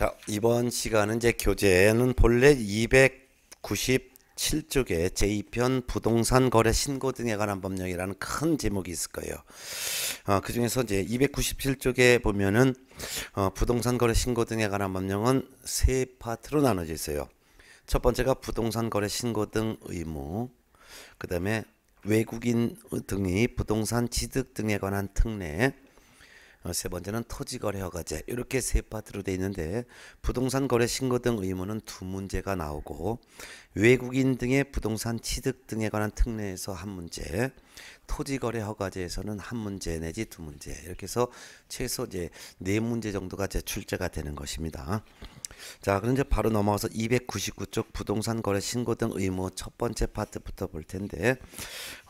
자, 이번 시간은 이제 교재는 본래 297쪽에 제2편 부동산 거래 신고 등에 관한 법령이라는 큰 제목이 있을 거예요. 어, 그 중에서 이제 297쪽에 보면은 어, 부동산 거래 신고 등에 관한 법령은 세 파트로 나눠져 있어요. 첫 번째가 부동산 거래 신고 등 의무, 그 다음에 외국인 등이 부동산 취득 등에 관한 특례, 어, 세 번째는 토지거래허가제 이렇게 세 파트로 돼 있는데 부동산 거래 신고 등 의무는 두 문제가 나오고 외국인 등의 부동산 취득 등에 관한 특례에서 한 문제 토지거래허가제에서는 한 문제 내지 두 문제 이렇게 해서 최소 이제 네 문제 정도가 제출제가 되는 것입니다. 자 그럼 이제 바로 넘어가서 299쪽 부동산 거래 신고 등 의무 첫 번째 파트부터 볼 텐데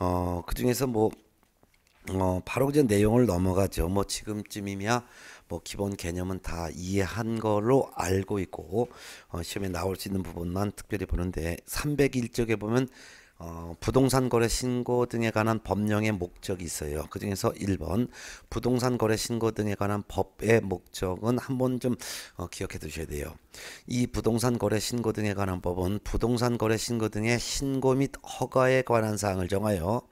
어, 그 중에서 뭐 어, 바로 이제 내용을 넘어가죠. 뭐 지금쯤이면 뭐 기본 개념은 다 이해한 걸로 알고 있고 어, 시험에 나올 수 있는 부분만 특별히 보는데 301쪽에 보면 어, 부동산 거래 신고 등에 관한 법령의 목적이 있어요. 그 중에서 1번 부동산 거래 신고 등에 관한 법의 목적은 한번 좀 어, 기억해 두셔야 돼요. 이 부동산 거래 신고 등에 관한 법은 부동산 거래 신고 등의 신고 및 허가에 관한 사항을 정하여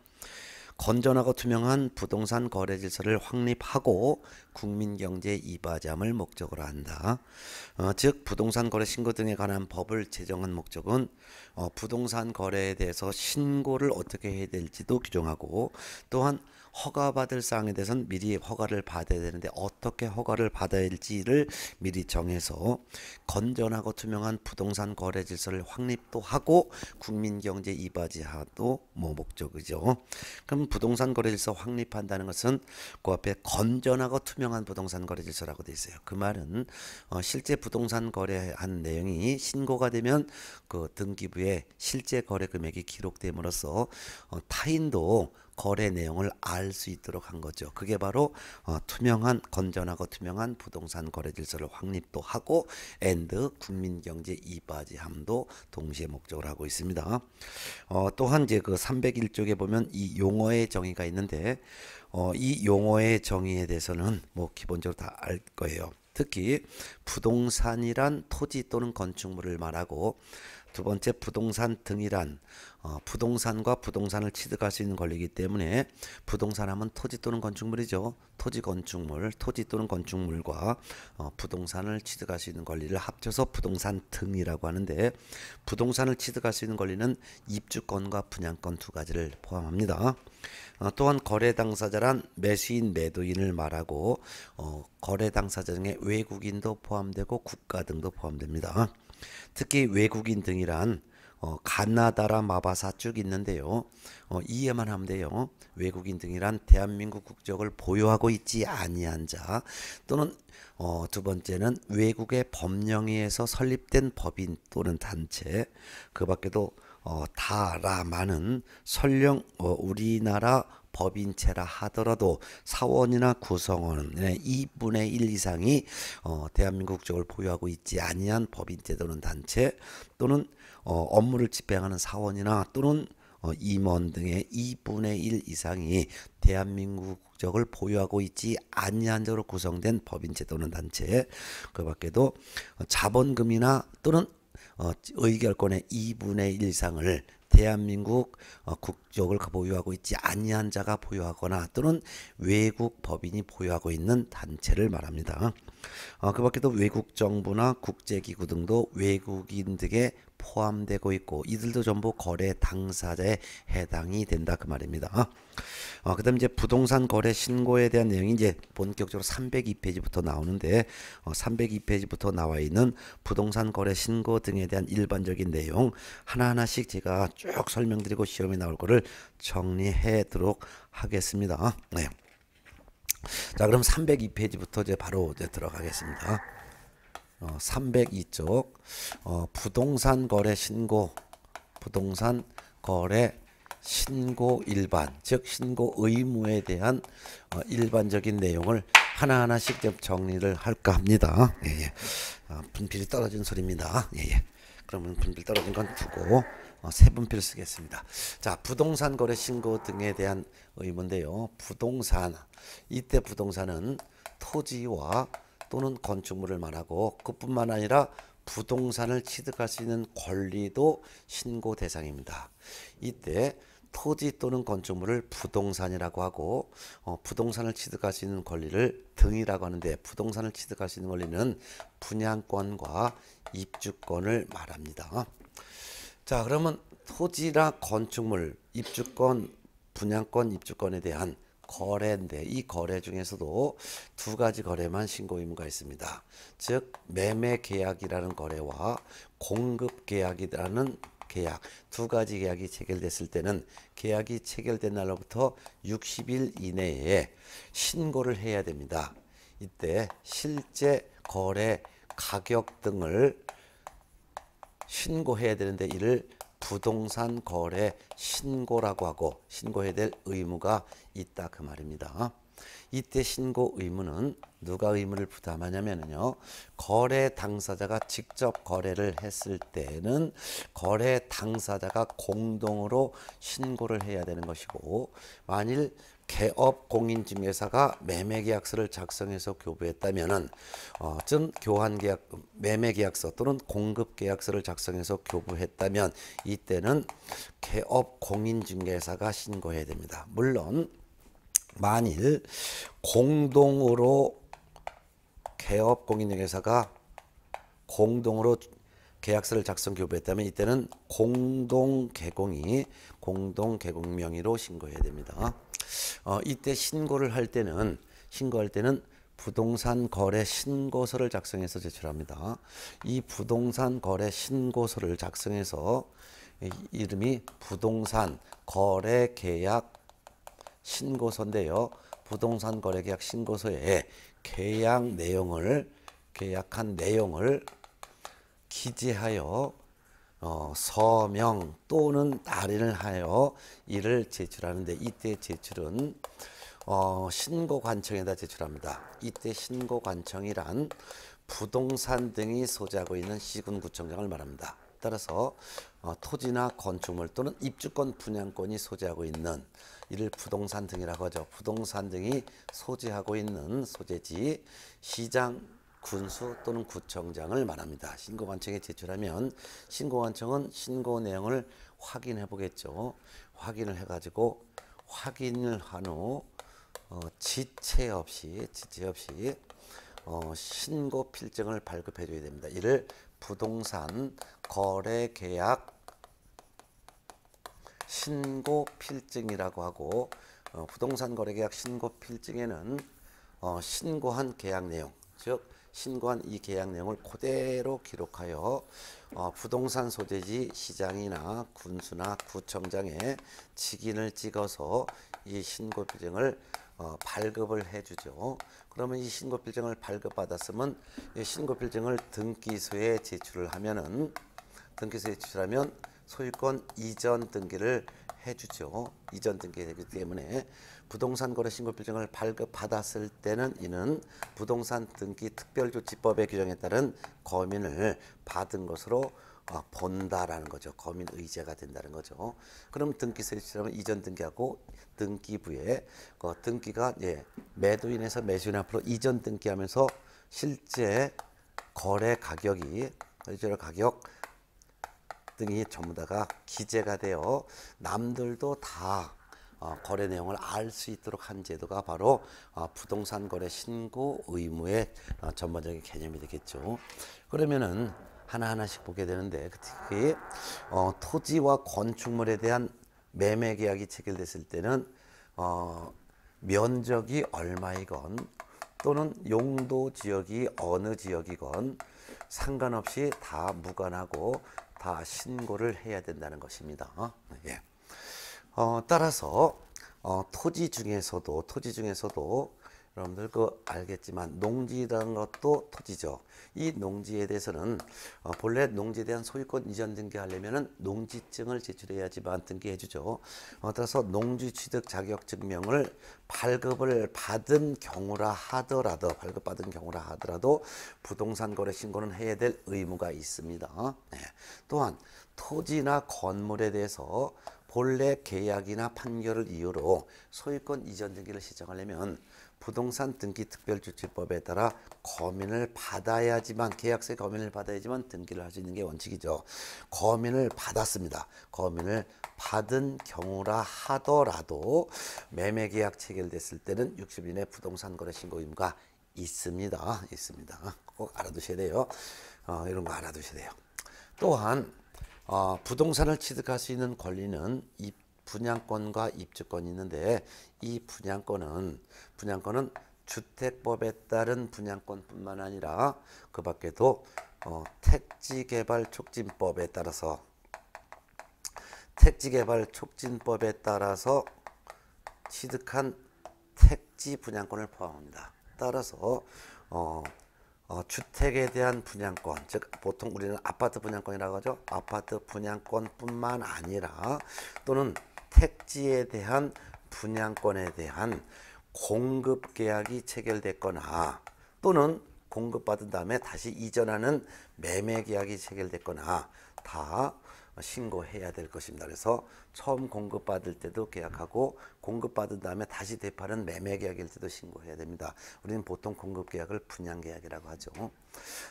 건전하고 투명한 부동산 거래 질서를 확립하고 국민 경제 이바잠을 목적으로 한다. 어, 즉 부동산 거래 신고 등에 관한 법을 제정한 목적은 어, 부동산 거래에 대해서 신고를 어떻게 해야 될지도 규정하고 또한 허가받을 사항에 대해서는 미리 허가를 받아야 되는데 어떻게 허가를 받아야 할지를 미리 정해서 건전하고 투명한 부동산 거래 질서를 확립도 하고 국민 경제 이바지하도 뭐 목적이죠. 그럼 부동산 거래 질서 확립한다는 것은 그 앞에 건전하고 투명한 부동산 거래 질서라고 되어 있어요. 그 말은 어, 실제 부동산 거래한 내용이 신고가 되면 그 등기부에 실제 거래 금액이 기록됨으로써 어, 타인도 거래 내용을 알 수 있도록 한 거죠. 그게 바로 어, 투명한 건전하고 투명한 부동산 거래 질서를 확립도 하고 앤드 국민 경제 이바지함도 동시에 목적을 하고 있습니다. 어, 또한 이제 그 301쪽에 보면 이 용어의 정의가 있는데 어, 이 용어의 정의에 대해서는 뭐 기본적으로 다 알 거예요. 특히 부동산이란 토지 또는 건축물을 말하고 두 번째 부동산 등이란 어, 부동산과 부동산을 취득할 수 있는 권리이기 때문에 부동산 하면 토지 또는 건축물이죠. 토지 건축물, 토지 또는 건축물과 어, 부동산을 취득할 수 있는 권리를 합쳐서 부동산 등이라고 하는데 부동산을 취득할 수 있는 권리는 입주권과 분양권 두 가지를 포함합니다. 어, 또한 거래 당사자란 매수인 매도인을 말하고 어, 거래 당사자 중에 외국인도 포함되고 국가 등도 포함됩니다. 특히 외국인 등이란 어, 가나다라 마바사 쭉 있는데요. 어, 이해만 하면 돼요. 외국인 등이란 대한민국 국적을 보유하고 있지 아니한 자 또는 어, 두 번째는 외국의 법령에서 설립된 법인 또는 단체 그 밖에도 어, 다라마는 설령 어, 우리나라 법인체라 하더라도 사원이나 구성원의 2분의 1 이상이 어, 대한민국 쪽을 보유하고 있지 아니한 법인체 또는 단체 또는 어, 업무를 집행하는 사원이나 또는 어, 임원 등의 2분의 1 이상이 대한민국 국적을 보유하고 있지 아니한 적으로 구성된 법인제 도는 단체 그 밖에도 자본금이나 또는 어, 의결권의 2분의 1상을 대한민국 어, 국적을 보유하고 있지 아니한 자가 보유하거나 또는 외국 법인이 보유하고 있는 단체를 말합니다. 어, 그 밖에도 외국 정부나 국제기구 등도 외국인 등에 포함되고 있고 이들도 전부 거래 당사자에 해당이 된다 그 말입니다. 어, 그 다음 이제 부동산 거래 신고에 대한 내용이 이제 본격적으로 302페이지부터 나오는데 어, 302페이지부터 나와 있는 부동산 거래 신고 등에 대한 일반적인 내용 하나하나씩 제가 쭉 설명드리고 시험에 나올 거를 정리해도록 하겠습니다. 네. 자, 그럼 302페이지부터 이제 바로 이제 들어가겠습니다. 어, 302쪽 어, 부동산 거래 신고 부동산 거래 신고 일반 즉 신고 의무에 대한 어, 일반적인 내용을 하나하나씩 좀 정리를 할까 합니다. 예, 예. 아, 분필이 떨어진 소리입니다. 예, 예. 그러면 분필 떨어진 건 두고 어, 세 분필 쓰겠습니다. 자, 부동산 거래 신고 등에 대한 의문데요. 부동산 이때 부동산은 토지와 또는 건축물을 말하고 그뿐만 아니라 부동산을 취득할 수 있는 권리도 신고 대상입니다. 이때 토지 또는 건축물을 부동산이라고 하고 어, 부동산을 취득할 수 있는 권리를 등이라고 하는데 부동산을 취득할 수 있는 권리는 분양권과 입주권을 말합니다. 자 그러면 토지나 건축물 입주권 분양권 입주권에 대한 거래인데 이 거래 중에서도 두 가지 거래만 신고 의무가 있습니다. 즉 매매 계약이라는 거래와 공급 계약이라는 계약 두 가지 계약이 체결됐을 때는 계약이 체결된 날로부터 60일 이내에 신고를 해야 됩니다. 이때 실제 거래 가격 등을 신고해야 되는데 이를 부동산 거래 신고라고 하고 신고해야 될 의무가 있다 그 말입니다. 이때 신고 의무는 누가 의무를 부담하냐면요. 거래 당사자가 직접 거래를 했을 때는 거래 당사자가 공동으로 신고를 해야 되는 것이고 만일 개업 공인중개사가 매매계약서를 작성해서 교부했다면은 어쩐 교환계약 매매계약서 또는 공급계약서를 작성해서 교부했다면 이때는 개업 공인중개사가 신고해야 됩니다. 물론 만일 공동으로 개업 공인중개사가 공동으로 계약서를 작성 교부했다면 이때는 공동 개공이 공동 개공 명의로 신고해야 됩니다. 어, 이때 신고를 할 때는 신고할 때는 부동산 거래 신고서를 작성해서 제출합니다. 이 부동산 거래 신고서를 작성해서 이름이 부동산 거래 계약 신고서인데요. 부동산 거래 계약 신고서에 계약 내용을 계약한 내용을 기재하여 어, 서명 또는 날인을 하여 이를 제출하는데 이때 제출은 어, 신고관청에다 제출합니다. 이때 신고관청이란 부동산 등이 소재하고 있는 시군구청장을 말합니다. 따라서 어, 토지나 건축물 또는 입주권 분양권이 소재하고 있는 이를 부동산 등이라고 하죠. 부동산 등이 소재하고 있는 소재지 시장 군수 또는 구청장을 말합니다. 신고관청에 제출하면 신고관청은 신고 내용을 확인해 보겠죠. 확인을 해가지고 확인을 한후 어, 지체 없이 지체 없이 어, 신고 필증을 발급해 줘야 됩니다. 이를 부동산 거래 계약 신고 필증이라고 하고 어, 부동산 거래 계약 신고 필증에는 어, 신고한 계약 내용 즉 신고한 이 계약 내용을 그대로 기록하여 어, 부동산 소재지 시장이나 군수나 구청장에 직인을 찍어서 이 신고 비증을 어, 발급을 해주죠. 그러면 이 신고 필증을 발급받았으면 이 신고 필증을 등기소에 제출을 하면은 등기소에 제출하면 소유권 이전 등기를 해주죠. 이전 등기되기 때문에 부동산 거래 신고 빌증을 발급받았을 때는 이는 부동산 등기 특별조치법의 규정에 따른 거민을 받은 것으로 어, 본다라는 거죠. 거민 의제가 된다는 거죠. 그럼 등기세를 치려 이전 등기하고 등기부에 그 등기가 예, 매도인에서 매수인 앞으로 이전 등기하면서 실제 거래 가격이 실제 가격 등이 전부 다가 기재가 되어 남들도 다 어, 거래 내용을 알 수 있도록 한 제도가 바로 어, 부동산 거래 신고 의무의 어, 전반적인 개념이 되겠죠. 그러면은 하나하나씩 보게 되는데 그 특히 토지와 건축물에 대한 매매 계약이 체결됐을 때는 면적이 얼마이건 또는 용도 지역이 어느 지역이건 상관없이 다 무관하고 다 신고를 해야 된다는 것입니다. 예. 어, 따라서 어, 토지 중에서도 토지 중에서도 여러분들 그 알겠지만 농지라는 것도 토지죠. 이 농지에 대해서는 어, 본래 농지에 대한 소유권 이전 등기하려면은 농지증을 제출해야지만 등기해주죠. 어, 따라서 농지취득 자격증명을 발급을 받은 경우라 하더라도 발급받은 경우라 하더라도 부동산 거래 신고는 해야 될 의무가 있습니다. 네. 또한 토지나 건물에 대해서 본래 계약이나 판결을 이유로 소유권 이전 등기를 시정하려면 부동산 등기 특별조치법에 따라 거민을 받아야지만 계약서에 거민을 받아야지만 등기를 할 수 있는 게 원칙이죠. 거민을 받았습니다. 거민을 받은 경우라 하더라도 매매 계약 체결됐을 때는 60일 내 부동산 거래 신고 의무가 있습니다. 있습니다. 꼭 알아두셔야 돼요. 어, 이런 거 알아두셔야 돼요. 또한 어, 부동산을 취득할 수 있는 권리는 입, 분양권과 입주권이 있는데 이 분양권은 분양권은 주택법에 따른 분양권뿐만 아니라 그 밖에도 어, 택지개발촉진법에 따라서 택지개발촉진법에 따라서 취득한 택지 분양권을 포함합니다. 따라서 어, 어, 주택에 대한 분양권 즉 보통 우리는 아파트 분양권이라고 하죠 아파트 분양권뿐만 아니라 또는 택지에 대한 분양권에 대한 공급 계약이 체결됐거나 또는 공급받은 다음에 다시 이전하는 매매 계약이 체결됐거나 다 신고해야 될 것입니다. 그래서 처음 공급받을 때도 계약하고 공급받은 다음에 다시 대파는 매매 계약일 때도 신고해야 됩니다. 우리는 보통 공급 계약을 분양 계약이라고 하죠.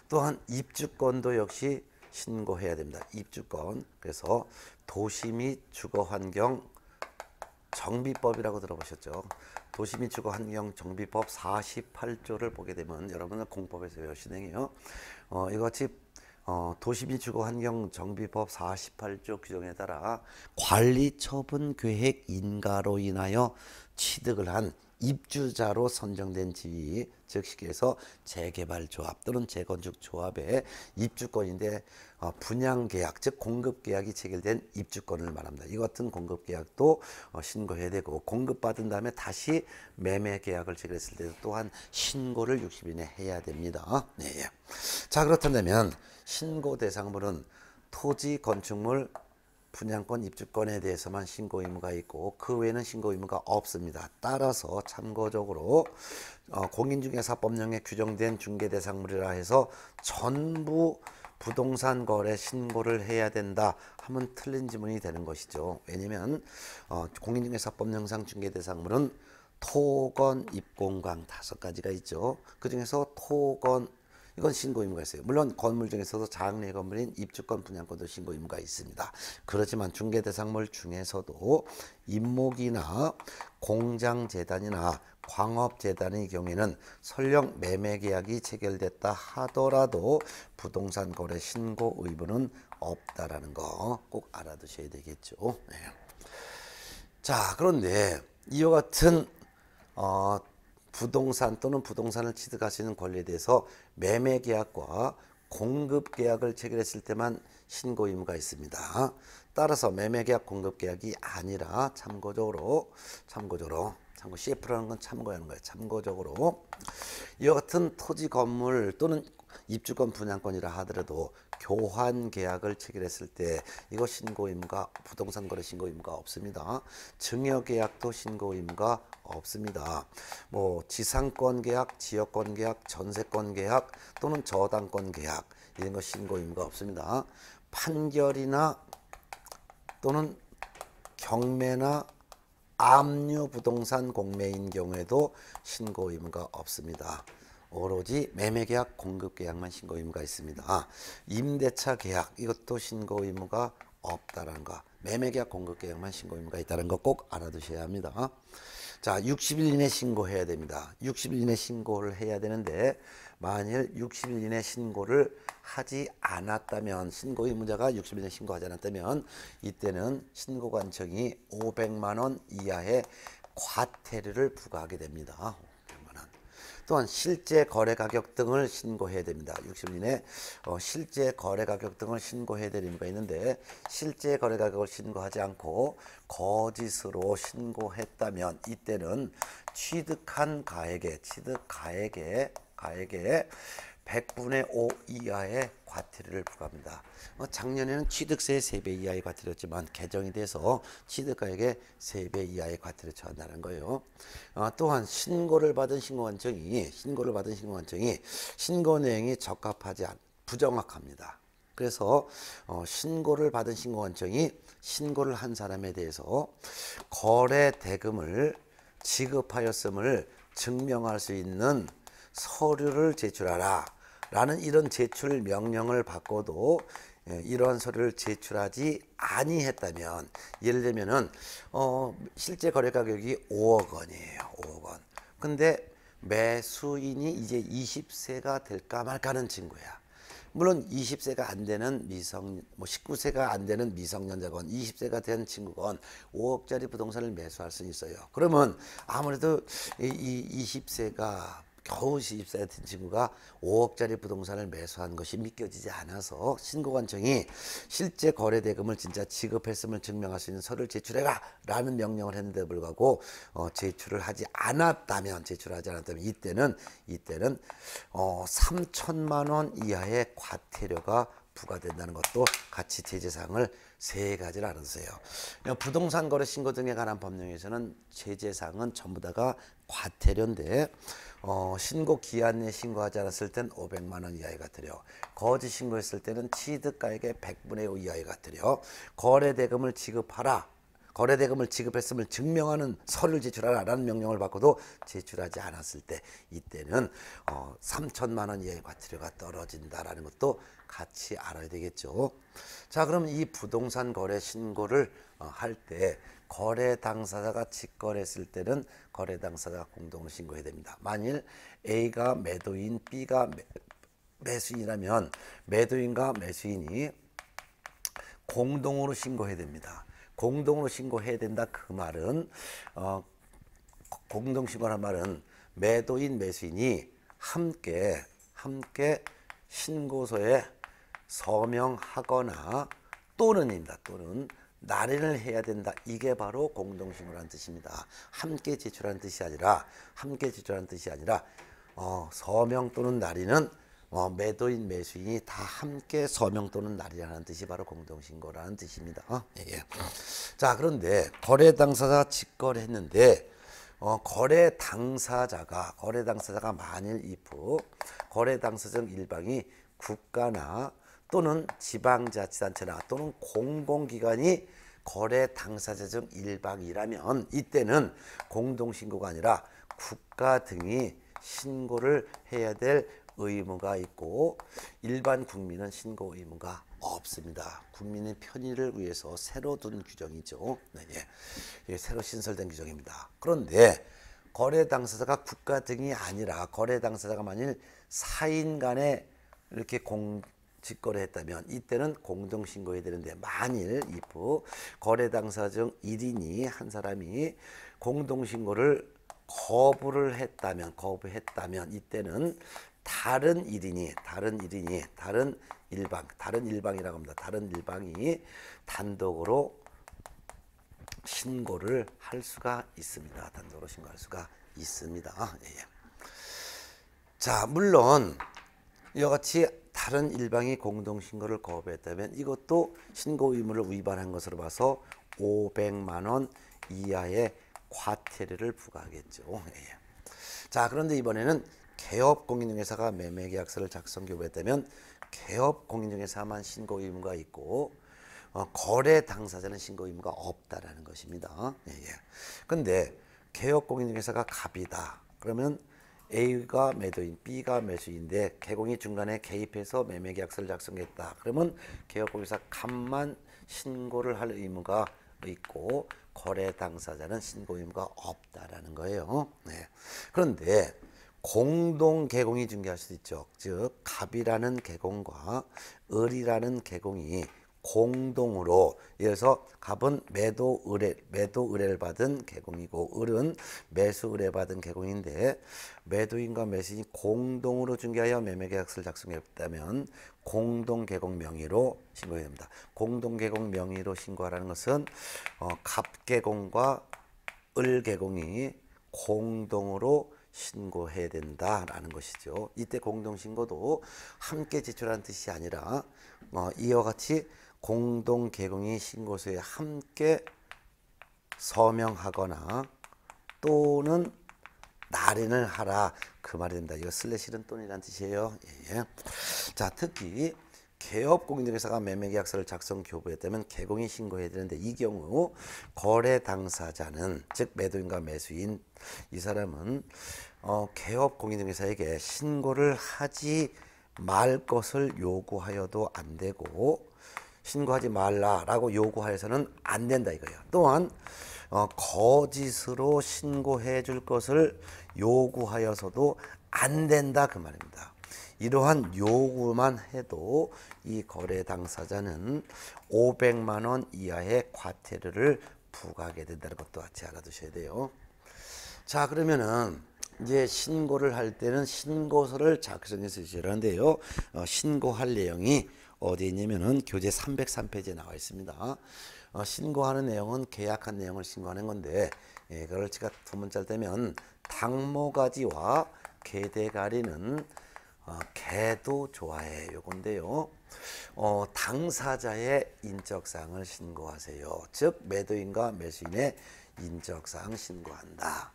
또한 입주권도 역시 신고해야 됩니다. 입주권. 그래서 도시 및 주거 환경 정비법이라고 들어보셨죠? 도시 및 주거 환경 정비법 48조를 보게 되면 여러분은 공법에서 외우시네요 어, 이같이 거 어, 도시비축구환경정비법 48조 규정에 따라 관리처분 계획 인가로 인하여 취득을 한 입주자로 선정된 지위 즉 시기에서 재개발 조합 또는 재건축 조합의 입주권인데 어, 분양 계약 즉 공급 계약이 체결된 입주권을 말합니다. 이 같은 공급 계약도 어, 신고해야 되고 공급 받은 다음에 다시 매매 계약을 체결했을 때도 또한 신고를 60일에 해야 됩니다. 네. 자 그렇다면 신고 대상물은 토지 건축물 분양권 입주권에 대해서만 신고 의무가 있고 그 외에는 신고 의무가 없습니다. 따라서 참고적으로 어, 공인중개사법령에 규정된 중개 대상물이라 해서 전부 부동산 거래 신고를 해야 된다 하면 틀린 지문이 되는 것이죠. 왜냐면 어, 공인중개사법령상 중개 대상물은 토건, 입공광 다섯 가지가 있죠. 그 중에서 토건, 이건 신고 의무가 있어요. 물론 건물 중에서도 장례 건물인 입주권 분양권도 신고 의무가 있습니다. 그렇지만 중개 대상물 중에서도 임목이나 공장 재단이나 광업 재단의 경우에는 설령 매매 계약이 체결됐다 하더라도 부동산 거래 신고 의무는 없다라는 거 꼭 알아두셔야 되겠죠. 네. 자, 그런데 이와 같은 어, 부동산 또는 부동산을 취득하시는 권리에 대해서 매매 계약과 공급 계약을 체결했을 때만 신고 의무가 있습니다. 따라서 매매 계약, 공급 계약이 아니라 참고적으로 참고적으로 참고 CF라는 건 참고하는 거예요. 참고적으로 이와 같은 토지 건물 또는 입주권 분양권이라 하더라도 교환 계약을 체결했을 때 이거 신고 의무가 부동산 거래 신고 의무가 없습니다. 증여 계약도 신고 의무가 없습니다. 뭐 지상권 계약, 지역권 계약, 전세권 계약 또는 저당권 계약 이런 거 신고 의무가 없습니다. 판결이나 또는 경매나 압류 부동산 공매인 경우에도 신고 의무가 없습니다. 오로지 매매계약, 공급계약만 신고 의무가 있습니다. 임대차 계약 이것도 신고 의무가 없다는 거. 매매계약, 공급계약만 신고 의무가 있다는 거 꼭 알아두셔야 합니다. 자, 60일 이내 신고해야 됩니다. 60일 이내 신고를 해야 되는데 만일 60일 이내 신고를 하지 않았다면 신고 의무자가 60일 이내 신고하지 않았다면 이때는 신고 관청이 500만 원 이하의 과태료를 부과하게 됩니다. 또한 실제 거래 가격 등을 신고해야 됩니다. 60일 이 어, 실제 거래 가격 등을 신고해야 될 의무가 있는데 실제 거래 가격을 신고하지 않고 거짓으로 신고했다면 이때는 취득한 가액에 취득 가액에 가액에 100분의 5 이하의 과태료를 부과합니다. 어, 작년에는 취득세 3배 이하의 과태료였지만 개정이 돼서 취득가액의 3배 이하의 과태료 처한다는 거예요. 어, 또한 신고를 받은 신고관청이 신고를 받은 신고관청이 신고 내용이 적합하지 않 부정확합니다. 그래서 어, 신고를 받은 신고관청이 신고를 한 사람에 대해서 거래 대금을 지급하였음을 증명할 수 있는 서류를 제출하라. 라는 이런 제출 명령을 받고도 예, 이러한 서류를 제출하지 아니했다면 예를 들면은 어 실제 거래 가격이 5억 원이에요. 5억 원. 근데 매수인이 이제 20세가 될까 말까 하는 친구야. 물론 20세가 안 되는 미성 뭐 19세가 안 되는 미성년자건 20세가 된 친구건 5억짜리 부동산을 매수할 수 있어요. 그러면 아무래도 이, 이 20세가 겨우 시집사였던 친구가 5억짜리 부동산을 매수한 것이 믿겨지지 않아서 신고관청이 실제 거래 대금을 진짜 지급했음을 증명할 수 있는 서류를 제출해라 라는 명령을 했는데 불구하고 어, 제출을 하지 않았다면 제출하지 않았다면 이때는 이때는 어, 3천만 원 이하의 과태료가 부과된다는 것도 같이 제재사항을 세 가지를 알아주세요. 부동산 거래 신고 등에 관한 법령에서는 제재사항은 전부 다가 과태료인데 어, 신고 기한에 신고하지 않았을 땐 500만 원이하의 과태료 거짓 신고했을 때는 취득가액의 100분의 5이하의 과태료 거래 대금을 지급하라. 거래 대금을 지급했음을 증명하는 서류를 제출하라라는 명령을 받고도 제출하지 않았을 때 이때는 어, 3천만 원 이하의 과태료가 떨어진다라는 것도 같이 알아야 되겠죠. 자, 그럼 이 부동산 거래 신고를 어, 할때 거래 당사자가 직거래했을 때는 거래 당사자가 공동으로 신고해야 됩니다. 만일 A가 매도인, B가 매수인이라면 매도인과 매수인이 공동으로 신고해야 됩니다. 공동으로 신고해야 된다 그 말은 어, 공동 신고란 말은 매도인 매수인이 함께 함께 신고서에 서명하거나 또는입니다. 또는 나인을 해야 된다. 이게 바로 공동신고란 뜻입니다. 함께 제출한 뜻이 아니라 함께 제출한 뜻이 아니라 어, 서명 또는 날인은 어, 매도인 매수인이 다 함께 서명 또는 날이라는 뜻이 바로 공동신고라는 뜻입니다. 어? 예, 예. 자 그런데 거래 당사자 직거래했는데 어, 거래 당사자가 거래 당사자가 만일 이프 거래 당사정 일방이 국가나 또는 지방자치단체나 또는 공공기관이 거래 당사자 중일방이라면 이때는 공동신고가 아니라 국가 등이 신고를 해야 될 의무가 있고 일반 국민은 신고 의무가 없습니다. 국민의 편의를 위해서 새로 둔 규정이죠. 네, 예. 예, 새로 신설된 규정입니다. 그런데 거래 당사자가 국가 등이 아니라 거래 당사자가 만일 사인 간에 이렇게 공, 직거래 했다면 이때는 공동신고해야 되는데 만일 if 거래 당사 중 1인이 한 사람이 공동신고를 거부를 했다면 거부했다면 이때는 다른 1인이 다른 1인이 다른 일방 다른 일방이라고 합니다. 다른 일방이 단독으로 신고를 할 수가 있습니다. 단독으로 신고할 수가 있습니다. 예. 예. 자 물론 이와 같이 다른 일방이 공동 신고를 거부했다면 이것도 신고 의무를 위반한 것으로 봐서 500만 원 이하의 과태료를 부과하겠죠. 예, 예. 자, 그런데 이번에는 개업 공인중개사가 매매 계약서를 작성 교부했다면 개업 공인중개사만 신고 의무가 있고 어, 거래 당사자는 신고 의무가 없다라는 것입니다. 예, 예. 개업 공인중개사가 갑이다. 그러면 A가 매도인, B가 매수인데 개공이 중간에 개입해서 매매계약서를 작성했다. 그러면 개업공사 간만 신고를 할 의무가 있고 거래 당사자는 신고 의무가 없다라는 거예요. 네. 그런데 공동 개공이 중개할 수 있죠. 즉 갑이라는 개공과 을이라는 개공이 공동으로 이래서 갑은 매도 의뢰 매도 의뢰를 받은 개공이고 을은 매수 의뢰 받은 개공인데 매도인과 매수인이 공동으로 중개하여 매매계약서를 작성했다면 공동 개공 명의로 신고해야 됩니다. 공동 개공 명의로 신고하라는 것은 어, 갑개공과 을개공이 공동으로 신고해야 된다라는 것이죠. 이때 공동 신고도 함께 제출한 뜻이 아니라 어, 이와 같이 공동 개공이 신고서에 함께 서명하거나 또는 날인을 하라 그 말이 된다. 이거 슬래시는 또는이란 뜻이에요. 예, 예. 자 특히 개업 공인중개사가 매매계약서를 작성 교부했다면 개공이 신고해야 되는데 이 경우 거래 당사자는 즉 매도인과 매수인 이 사람은 어, 개업 공인중개사에게 신고를 하지 말 것을 요구하여도 안 되고 신고하지 말라라고 요구해서는안 된다 이거예요. 또한 어, 거짓으로 신고해 줄 것을 요구하여서도 안 된다 그 말입니다. 이러한 요구만 해도 이 거래 당사자는 500만 원 이하의 과태료를 부과하게 된다는 것도 같이 알아두셔야 돼요. 자 그러면은 이제 신고를 할 때는 신고서를 작성해서 제시하는데요. 어, 신고할 내용이 어디 있냐면은 교재 303페이지에 나와 있습니다. 어, 신고하는 내용은 계약한 내용을 신고하는 건데 예, 그걸 제가 두 문자를 떼면 당모가지와 개대가리는 어, 개도 좋아해 요건데요. 어, 당사자의 인적사항을 신고하세요. 즉 매도인과 매수인의 인적사항 신고한다.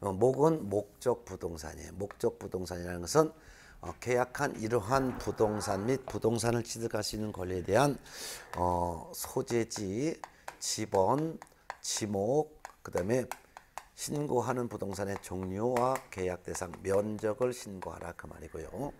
어, 목은 목적 부동산이에요. 목적 부동산이라는 것은 어, 계약한 이러한 부동산 및 부동산을 취득할 수 있는 권리에 대한 어, 소재지, 지번, 지목, 그 다음에 신고하는 부동산의 종류와 계약 대상, 면적을 신고하라 그 말이고요.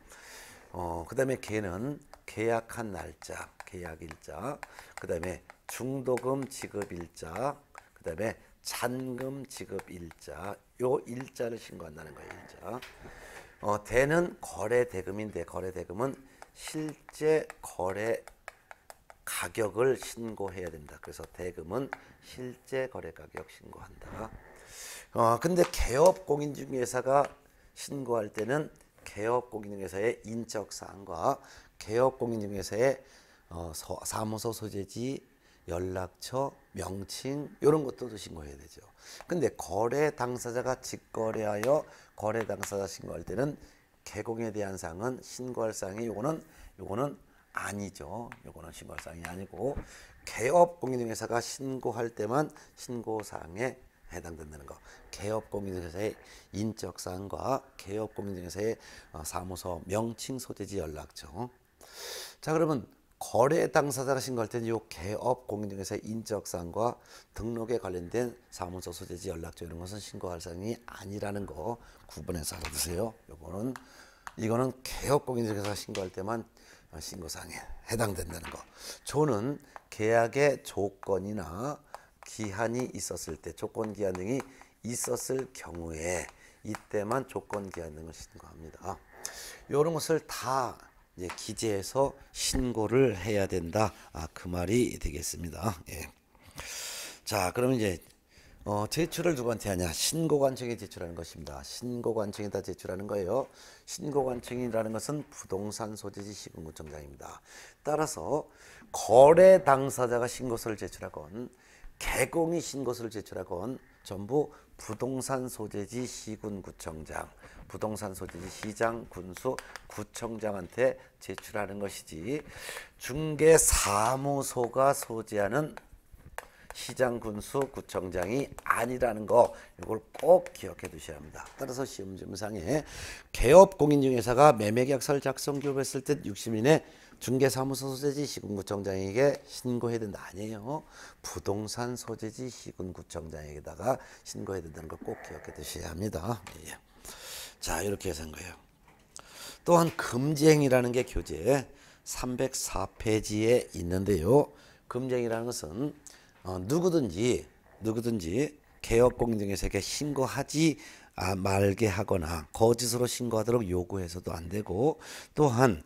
어, 그 다음에 개는 계약한 날짜, 계약일자, 그 다음에 중도금 지급일자, 그 다음에 잔금 지급일자, 요 일자를 신고한다는 거예요. 일자. 어, 대는 거래 대금인데 거래 대금은 실제 거래 가격을 신고해야 된다. 그래서 대금은 실제 거래 가격 신고한다. 어, 근데 개업 공인중개사가 신고할 때는 개업 공인중개사의 인적 사항과 개업 공인중개사의 어, 서, 사무소 소재지, 연락처, 명칭 이런 것도 신고해야 되죠. 근데 거래 당사자가 직거래하여 거래 당사자 신고할 때는 개공에 대한 사항은 신고할 사항이 요거는 요거는 아니죠. 요거는 신고할 사항이 아니고 개업 공인중개사가 신고할 때만 신고 사항에 해당된다는 거. 개업 공인중개사의 인적 사항과 개업 공인중개사의 어, 사무소 명칭 소재지 연락처. 자 그러면 거래 당사자가 신고할 때는 요 개업 공인중개사 인적사항과 등록에 관련된 사무소 소재지 연락처 이런 것은 신고할 사항이 아니라는 거 구분해서 알아두세요. 요거는 이거는 개업 공인중개사 신고할 때만 신고사항에 해당된다는 거. 조는 계약의 조건이나 기한이 있었을 때 조건 기한 등이 있었을 경우에 이때만 조건 기한 등을 신고합니다. 이런 것을 다 이제 기재해서 신고를 해야 된다. 아, 그 말이 되겠습니다. 예. 자, 그러면 이제 어, 제출을 누구한테 하냐? 신고관청에 제출하는 것입니다. 신고관청에다 제출하는 거예요. 신고관청이라는 것은 부동산 소재지 시군구청장입니다. 따라서 거래 당사자가 신고서를 제출하건 개공이 신고서를 제출하건 전부 부동산 소재지 시군구청장 부동산 소재지 시장, 군수, 구청장한테 제출하는 것이지 중개 사무소가 소지하는 시장, 군수, 구청장이 아니라는 거 이걸 꼭 기억해 두셔야 합니다. 따라서 시험증상에 개업공인중개사가 매매계약서를 작성 기업했을 때 60인의 중개사무소 소재지 시군구청장에게 신고해야 된다 아니에요 부동산 소재지 시군구청장에게다가 신고해야 된다는 걸 꼭 기억해 두셔야 합니다 예. 자 이렇게 해서 한 거예요. 또한 금쟁이라는 게 교재 304페이지에 있는데요. 금쟁이라는 것은 어, 누구든지 누구든지 개업공증에서 이 신고하지 아, 말게 하거나 거짓으로 신고하도록 요구해서도 안 되고 또한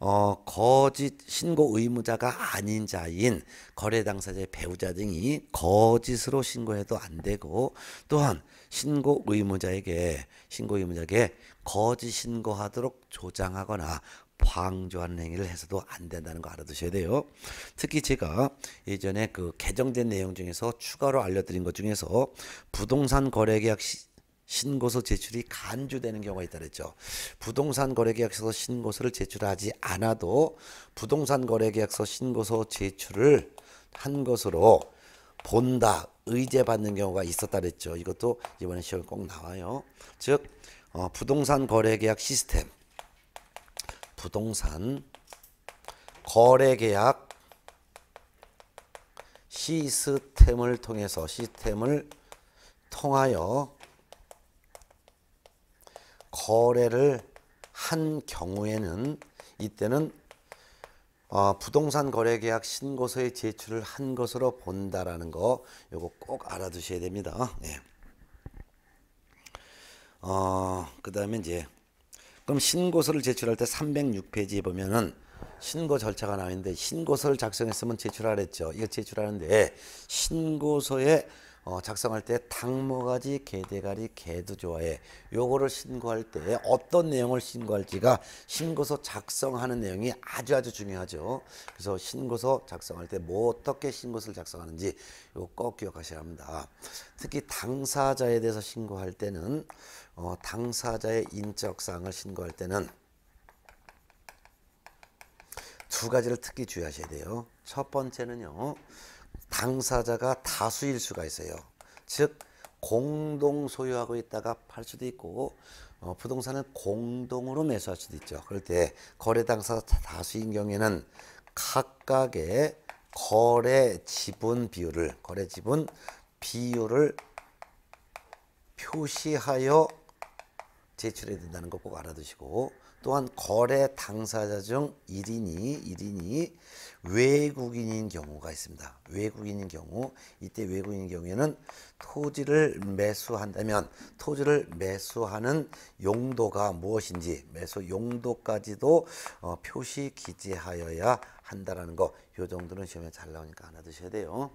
어, 거짓 신고 의무자가 아닌 자인 거래 당사자의 배우자 등이 거짓으로 신고해도 안 되고 또한 신고 의무자에게 신고 의무자에게 거짓 신고하도록 조장하거나 방조하는 행위를 해서도 안 된다는 거 알아두셔야 돼요. 특히 제가 예전에 그 개정된 내용 중에서 추가로 알려드린 것 중에서 부동산 거래계약 시, 신고서 제출이 간주되는 경우가 있다 그랬죠. 부동산 거래계약서 신고서를 제출하지 않아도 부동산 거래계약서 신고서 제출을 한 것으로 본다, 의제받는 경우가 있었다 그랬죠. 이것도 이번에 시험꼭 나와요. 즉 어, 부동산 거래계약 시스템, 부동산 거래계약 시스템을 통해서 시스템을 통하여 거래를 한 경우에는 이때는 어, 부동산 거래 계약 신고서에 제출을 한 것으로 본다라는 거 요거 꼭 알아두셔야 됩니다. 네. 어, 그다음에 이제 그럼 신고서를 제출할 때 306페이지에 보면은 신고 절차가 나오는데 신고서를 작성했으면 제출하랬죠. 이거 제출하는데 신고서에 어, 작성할 때당모가지 개대가리, 개두조화에 요거를 신고할 때 어떤 내용을 신고할지가 신고서 작성하는 내용이 아주 아주 중요하죠. 그래서 신고서 작성할 때뭐 어떻게 신고서를 작성하는지 요거 꼭 기억하셔야 합니다. 특히 당사자에 대해서 신고할 때는 어, 당사자의 인적사항을 신고할 때는 두 가지를 특히 주의하셔야 돼요. 첫 번째는요. 당사자가 다수일 수가 있어요. 즉 공동 소유하고 있다가 팔 수도 있고 어, 부동산은 공동으로 매수할 수도 있죠. 그럴 때 거래 당사자 다수인 경우에는 각각의 거래 지분 비율을 거래 지분 비율을 표시하여 제출해야 된다는 거꼭 알아두시고 또한 거래 당사자 중 1인이 1인이 외국인인 경우가 있습니다. 외국인인 경우 이때 외국인인 경우에는 토지를 매수한다면 토지를 매수하는 용도가 무엇인지 매수 용도까지도 어, 표시 기재하여야 한다라는 거. 요 정도는 시험에 잘 나오니까 알아두셔야 돼요.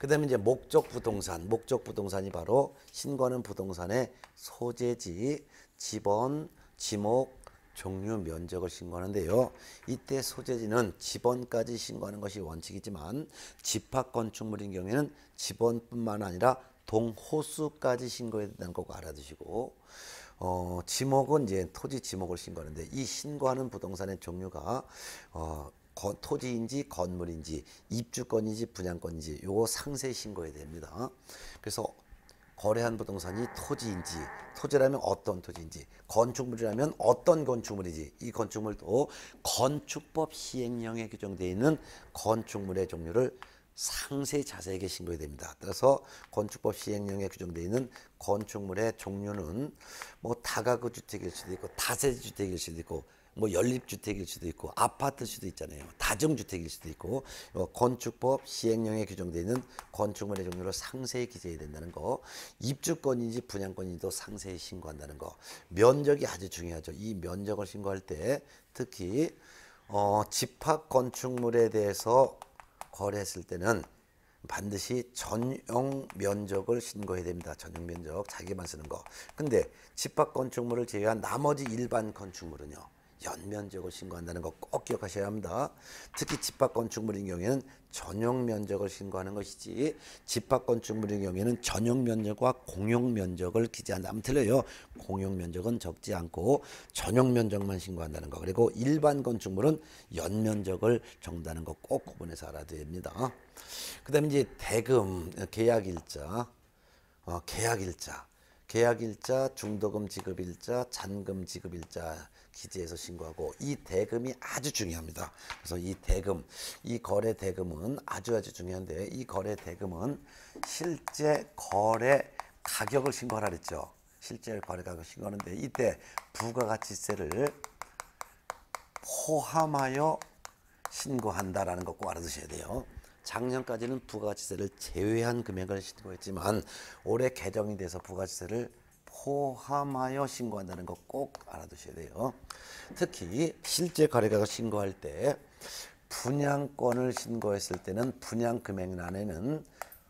그다음에 이제 목적 부동산. 목적 부동산이 바로 신고하는 부동산의 소재지, 지번, 지목, 종류 면적을 신고하는데요. 이때 소재지는 지번까지 신고하는 것이 원칙이지만 집합 건축물인 경우에는 지번뿐만 아니라 동호수까지 신고해야 된다는 거 알아두시고 어, 지목은 이제 토지 지목을 신고하는데 이 신고하는 부동산의 종류가 어, 거, 토지인지 건물인지 입주권인지 분양권인지 요거 상세 신고해야 됩니다. 그래서 거래한 부동산이 토지인지 토지라면 어떤 토지인지 건축물이라면 어떤 건축물이지 이 건축물도 건축법 시행령에 규정되어 있는 건축물의 종류를 상세 자세하게 신고해야 됩니다. 따라서 건축법 시행령에 규정되어 있는 건축물의 종류는 뭐 다가구 주택일 수도 있고 다세대 주택일 수도 있고 뭐 연립주택일 수도 있고 아파트일 수도 있잖아요. 다정주택일 수도 있고 어, 건축법 시행령에 규정되어 있는 건축물의 종류를 상세히 기재해야 된다는 거 입주권인지 분양권인지도 상세히 신고한다는 거 면적이 아주 중요하죠. 이 면적을 신고할 때 특히 어, 집합 건축물에 대해서 거래했을 때는 반드시 전용 면적을 신고해야 됩니다. 전용 면적 자기만 쓰는 거. 근데 집합 건축물을 제외한 나머지 일반 건축물은요. 연면적을 신고한다는 거 꼭 기억하셔야 합니다. 특히 집합 건축물인 경우에는 전용 면적을 신고하는 것이지 집합 건축물인 경우에는 전용 면적과 공용 면적을 기재한다면 아 틀려요. 공용 면적은 적지 않고 전용 면적만 신고한다는 거 그리고 일반 건축물은 연면적을 정다는 거 꼭 구분해서 알아둬야 됩니다. 그 다음에 이제 대금, 계약일자, 어, 계약일자, 계약일자, 중도금 지급일자, 잔금 지급일자 기재해서 신고하고 이 대금이 아주 중요합니다. 그래서 이 대금, 이 거래 대금은 아주 아주 중요한데 이 거래 대금은 실제 거래 가격을 신고하라 그랬죠. 실제 거래 가격을 신고하는데 이때 부가가치세를 포함하여 신고한다라는 것 꼭 알아두셔야 돼요. 작년까지는 부가가치세를 제외한 금액을 신고했지만 올해 개정이 돼서 부가가치세를 포함하여 신고한다는 거 꼭 알아두셔야 돼요. 특히 실제 거래가 신고할 때 분양권을 신고했을 때는 분양금액란에는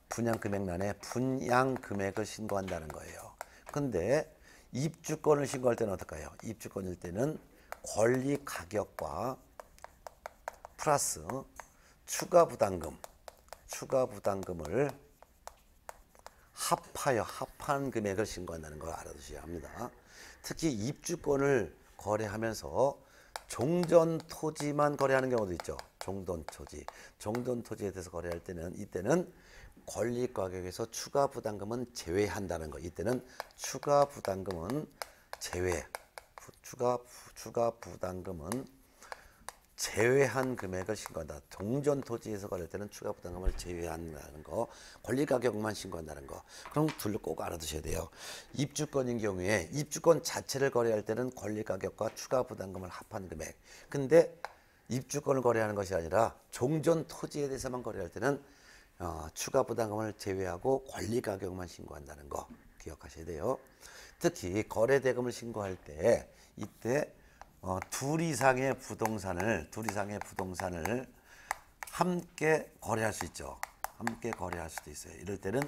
분양금액란에 분양금액을 신고한다는 거예요. 근데 입주권을 신고할 때는 어떨까요? 입주권일 때는 권리 가격과 플러스 추가 부담금, 추가 부담금을 합하여 합한 금액을 신고한다는 걸 알아두셔야 합니다. 특히 입주권을 거래하면서 종전 토지만 거래하는 경우도 있죠. 종전 토지. 종전 토지에 대해서 거래할 때는 이때는 권리 가격에서 추가 부담금은 제외한다는 거. 이때는 추가 부담금은 제외. 추가 추가 부담금은 제외한 금액을 신고한다. 동전 토지에 서거래 때는 추가 부담금을 제외한다는 거, 권리 가격만 신고한다는 거. 그럼 둘로 꼭 알아두셔야 돼요. 입주권인 경우에 입주권 자체를 거래할 때는 권리 가격과 추가 부담금을 합한 금액. 근데 입주권을 거래하는 것이 아니라 종전 토지에 대해서만 거래할 때는 어, 추가 부담금을 제외하고 권리 가격만 신고한다는 거 기억하셔야 돼요. 특히 거래 대금을 신고할 때 이때 어, 둘 이상의 부동산을 둘 이상의 부동산을 함께 거래할 수 있죠. 함께 거래할 수도 있어요. 이럴 때는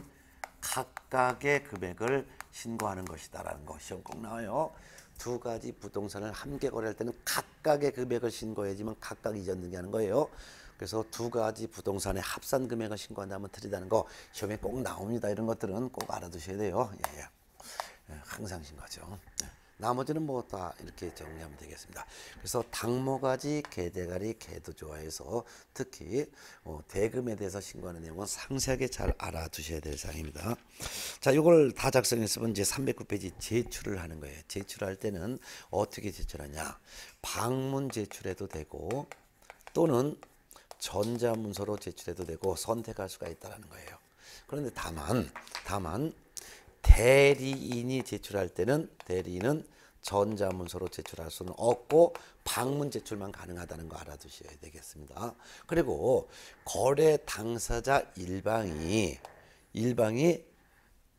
각각의 금액을 신고하는 것이다라는 거 시험 꼭 나와요. 두 가지 부동산을 함께 거래할 때는 각각의 금액을 신고해야지만 각각 이전 등기하는 거예요. 그래서 두 가지 부동산의 합산 금액을 신고한다면 틀리다는 거 시험에 꼭 나옵니다. 이런 것들은 꼭 알아두셔야 돼요. 예, 예. 예 항상 신고하죠. 예. 나머지는 뭐 다 이렇게 정리하면 되겠습니다. 그래서 당모가지, 개대가리, 개도조화에서 특히 어, 대금에 대해서 신고하는 내용은 상세하게 잘 알아두셔야 될 사항입니다. 자, 이걸 다 작성했으면 이제 309페이지 제출을 하는 거예요. 제출할 때는 어떻게 제출하냐? 방문 제출해도 되고 또는 전자문서로 제출해도 되고 선택할 수가 있다라는 거예요. 그런데 다만 다만 대리인이 제출할 때는 대리인은 전자문서로 제출할 수는 없고 방문 제출만 가능하다는 거 알아두셔야 되겠습니다. 그리고 거래 당사자 일방이 일방이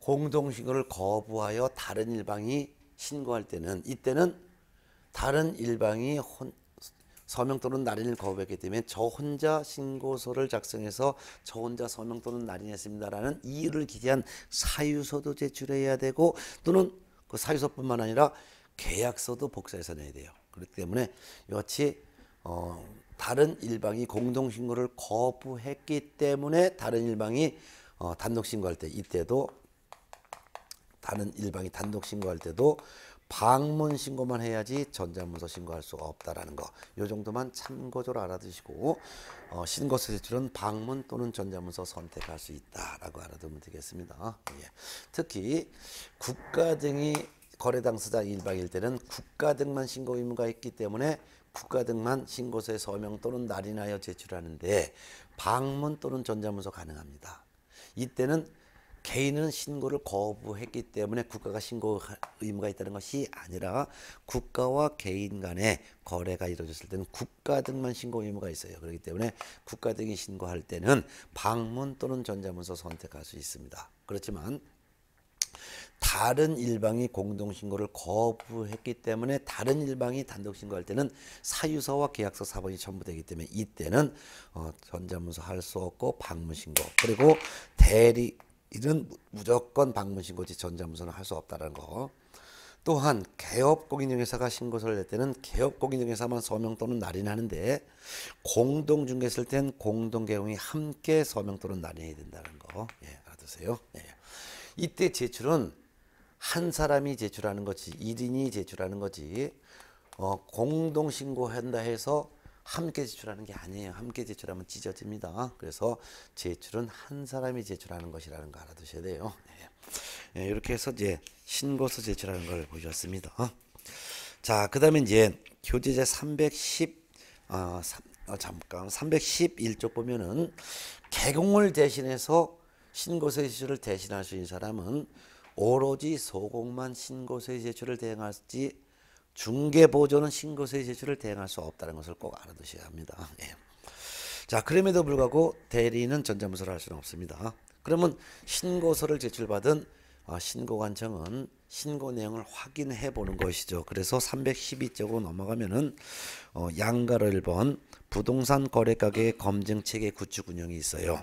공동신고를 거부하여 다른 일방이 신고할 때는 이때는 다른 일방이 혼, 서명 또는 날인을 거부했기 때문에 저 혼자 신고서를 작성해서 저 혼자 서명 또는 날인했습니다라는 이유를 기재한 사유서도 제출해야 되고 또는 그 사유서뿐만 아니라 계약서도 복사해서 내야 돼요. 그렇기 때문에 이같이 어, 다른 일방이 공동 신고를 거부했기 때문에 다른 일방이 어, 단독 신고할 때 이때도 다른 일방이 단독 신고할 때도 방문 신고만 해야지 전자문서 신고할 수가 없다라는 거. 요 정도만 참고적으로 알아두시고 어, 신고 서술은 방문 또는 전자문서 선택할 수 있다라고 알아두면 되겠습니다. 예. 특히 국가 등이 거래 당사자 1박 일때는 국가 등만 신고 의무가 있기 때문에 국가 등만 신고서에 서명 또는 날인하여 제출하는데 방문 또는 전자문서 가능합니다. 이때는 개인은 신고를 거부했기 때문에 국가가 신고 의무가 있다는 것이 아니라 국가와 개인 간의 거래가 이루어졌을 때는 국가 등만 신고 의무가 있어요. 그렇기 때문에 국가 등이 신고할 때는 방문 또는 전자문서 선택할 수 있습니다. 그렇지만 다른 일방이 공동신고를 거부했기 때문에 다른 일방이 단독신고할 때는 사유서와 계약서 사본이 첨부되기 때문에 이때는 어, 전자문서 할 수 없고 방문신고 그리고 대리 이런 무조건 방문 신고지 전자문서는 할 수 없다는 거. 또한 개업 공인중개사가 신고서를 낼 때는 개업 공인중개사만 서명 또는 날인하는데 공동 중개했을 땐 공동 개공이 함께 서명 또는 날인해야 된다는 거. 예, 알아두세요. 예. 이때 제출은 한 사람이 제출하는 거지, 1인이 제출하는 거지. 어, 공동 신고한다 해서 함께 제출하는 게 아니에요. 함께 제출하면 찢어집니다. 그래서 제출은 한 사람이 제출하는 것이라는 거 알아두셔야 돼요. 네. 네 이렇게 해서 이제 신고서 제출하는 걸 보셨습니다. 자, 그 다음에 이제 교재제 310, 아, 3, 아, 잠깐, 311쪽 보면은 개공을 대신해서 신고서 제출을 대신할 수 있는 사람은 오로지 소공만 신고서 제출을 대행할지 중개보조는 신고서의 제출을 대행할 수 없다는 것을 꼭 알아두셔야 합니다. 예. 자 그럼에도 불구하고 대리는 전자무소를 할 수는 없습니다. 그러면 신고서를 제출받은 아, 신고관청은 신고 내용을 확인해 보는 것이죠. 그래서 312쪽으로 넘어가면은 어, 양가로 1번 부동산 거래 가격의 검증 체계 구축 운영이 있어요.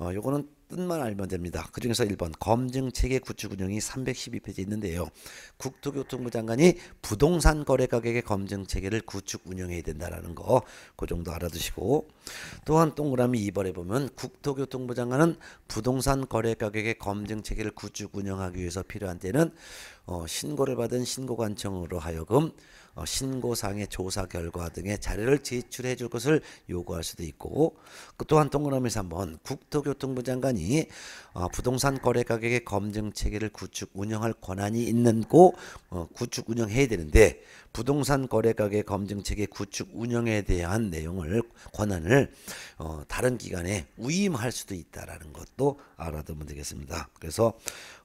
어, 요거는 뜻만 알면 됩니다. 그중에서 1번 검증 체계 구축 운영이 312페이지에 있는데요. 국토교통부 장관이 부동산 거래 가격의 검증 체계를 구축 운영해야 된다라는 거 그 정도 알아두시고 또한 동그라미 2번에 보면 국토교통부 장관은 부동산 거래 가격의 검증 체계를 구축 운영하기 위해서 필요한 때는 어, 신고를 받은 신고관청으로 하여금 어, 신고상의 조사 결과 등의 자료를 제출해 줄 것을 요구할 수도 있고 그 또한 동그라미 3번 국토교통부 장관이 어, 부동산 거래 가격의 검증 체계를 구축 운영할 권한이 있는 고 어, 구축 운영해야 되는데 부동산 거래 가격 검증체계 구축 운영에 대한 내용을 권한을 어, 다른 기관에 위임할 수도 있다라는 것도 알아두면 되겠습니다. 그래서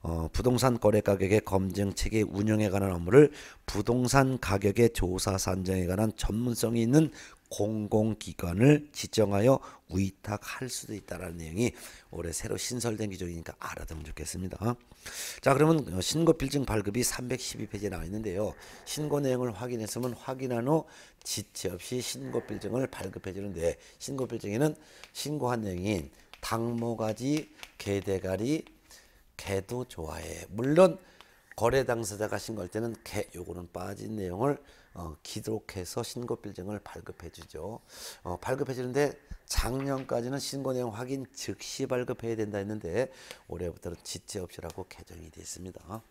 어, 부동산 거래 가격의 검증체계 운영에 관한 업무를 부동산 가격의 조사 산정에 관한 전문성이 있는 공공기관을 지정하여 위탁할 수도 있다라는 내용이 올해 새로 신설된 기정이니까 알아두면 좋겠습니다. 자 그러면 신고 필증 발급이 312페이지에 나와 있는데요. 신고 내용을 확인했으면 확인한 후 지체 없이 신고 필증을 발급해 주는데 신고 필증에는 신고한 내용인 당모가지, 개대가리, 개도 좋아해. 물론 거래 당사자가 신고할 때는 개 요거는 빠진 내용을 어, 기록해서 신고 필증을 발급해 주죠. 어, 발급해 주는데 작년까지는 신고 내용 확인 즉시 발급해야 된다 했는데 올해부터는 지체 없이라고 개정이 됐습니다.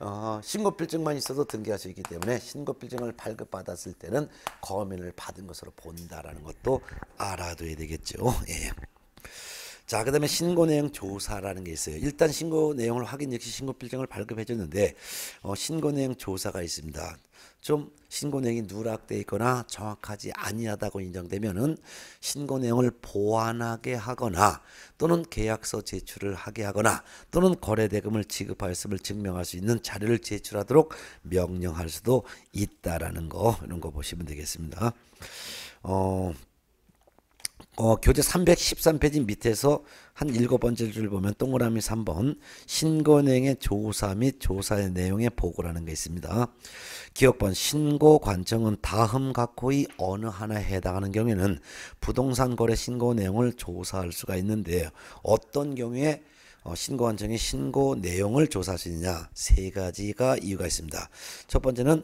어, 신고 필증만 있어도 등기할 수 있기 때문에 신고 필증을 발급받았을 때는 거민을 받은 것으로 본다라는 것도 알아둬야 되겠죠. 예. 자, 그 다음에 신고 내용 조사라는 게 있어요. 일단 신고 내용을 확인 즉시 신고 필증을 발급해 줬는데 어, 신고 내용 조사가 있습니다. 좀 신고 내용이 누락되어 있거나 정확하지 아니하다고 인정되면은 신고 내용을 보완하게 하거나 또는 계약서 제출을 하게 하거나 또는 거래 대금을 지급하였음을 증명할 수 있는 자료를 제출하도록 명령할 수도 있다라는 거 이런 거 보시면 되겠습니다. 어 어, 교재 313페이지 밑에서 한 일곱 번째 줄 보면 동그라미 3번 신고은행의 조사 및 조사의 내용의 보고라는 게 있습니다. 기억번 신고 관청은 다음 각호의 어느 하나에 해당하는 경우에는 부동산 거래 신고 내용을 조사할 수가 있는데 어떤 경우에 어, 신고관청이 신고 내용을 조사할 수 있느냐 세 가지가 이유가 있습니다. 첫 번째는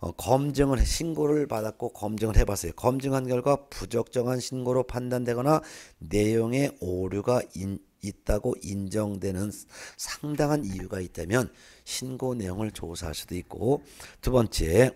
어, 검증을 신고를 받았고 검증을 해봤어요. 검증한 결과 부적정한 신고로 판단되거나 내용에 오류가 인, 있다고 인정되는 상당한 이유가 있다면 신고 내용을 조사할 수도 있고 두 번째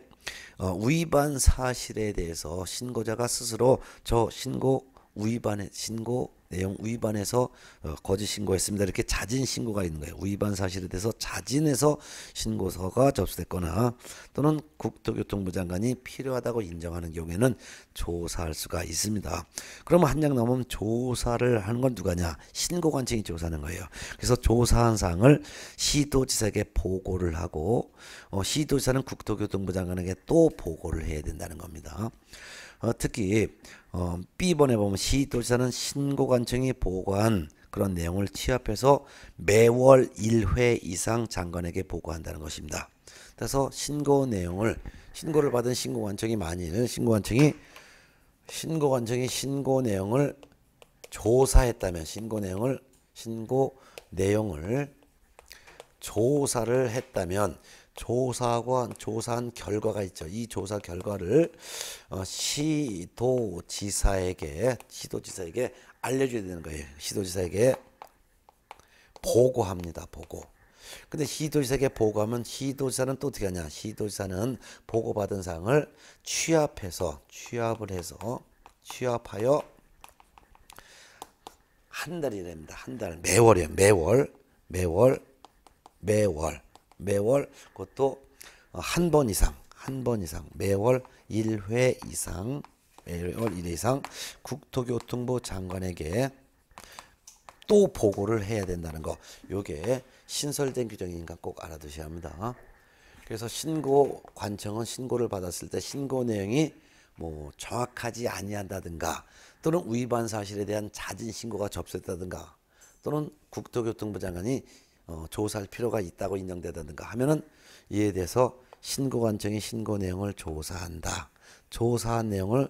어, 위반 사실에 대해서 신고자가 스스로 저 신고 위반의 신고 내용 위반해서 어, 거짓 신고했습니다. 이렇게 자진 신고가 있는 거예요. 위반 사실에 대해서 자진해서 신고서가 접수됐거나 또는 국토교통부 장관이 필요하다고 인정하는 경우에는 조사할 수가 있습니다. 그러면 한 장 넘으면 조사를 하는 건 누가냐? 신고관청이 조사하는 거예요. 그래서 조사한 사항을 시도지사에게 보고를 하고 어, 시도지사는 국토교통부 장관에게 또 보고를 해야 된다는 겁니다. 어, 특히 어, B번에 보면 시도지사는 신고관청이 보고한 그런 내용을 취합해서 매월 1회 이상 장관에게 보고한다는 것입니다. 그래서 신고 내용을 신고를 받은 신고관청이 만일 신고관청이 신고관청이 신고 내용을 조사했다면 신고 내용을 신고 내용을 조사를 했다면 조사하 조사한 결과가 있죠. 이 조사 결과를 어, 시도지사에게 시도지사에게 알려줘야 되는 거예요. 시도지사에게 보고합니다. 보고. 근데 시도지사에게 보고하면 시도지사는 또 어떻게 하냐? 시도지사는 보고받은 사항을 취합해서 취합을 해서 취합하여 한 달이 됩니다. 한달 매월이에요. 매월 매월 매월 매월 그것도 어, 한번 이상 한 번 이상 매월 1회 이상 매월 1회 이상 국토교통부 장관에게 또 보고를 해야 된다는 거. 요게 신설된 규정이니까 꼭 알아두셔야 합니다. 그래서 신고 관청은 신고를 받았을 때 신고 내용이 뭐 정확하지 아니한다든가 또는 위반 사실에 대한 자진 신고가 접수했다든가 또는 국토교통부 장관이 어, 조사할 필요가 있다고 인정되다든가 하면은 이에 대해서 신고관청의 신고 내용을 조사한다. 조사한 내용을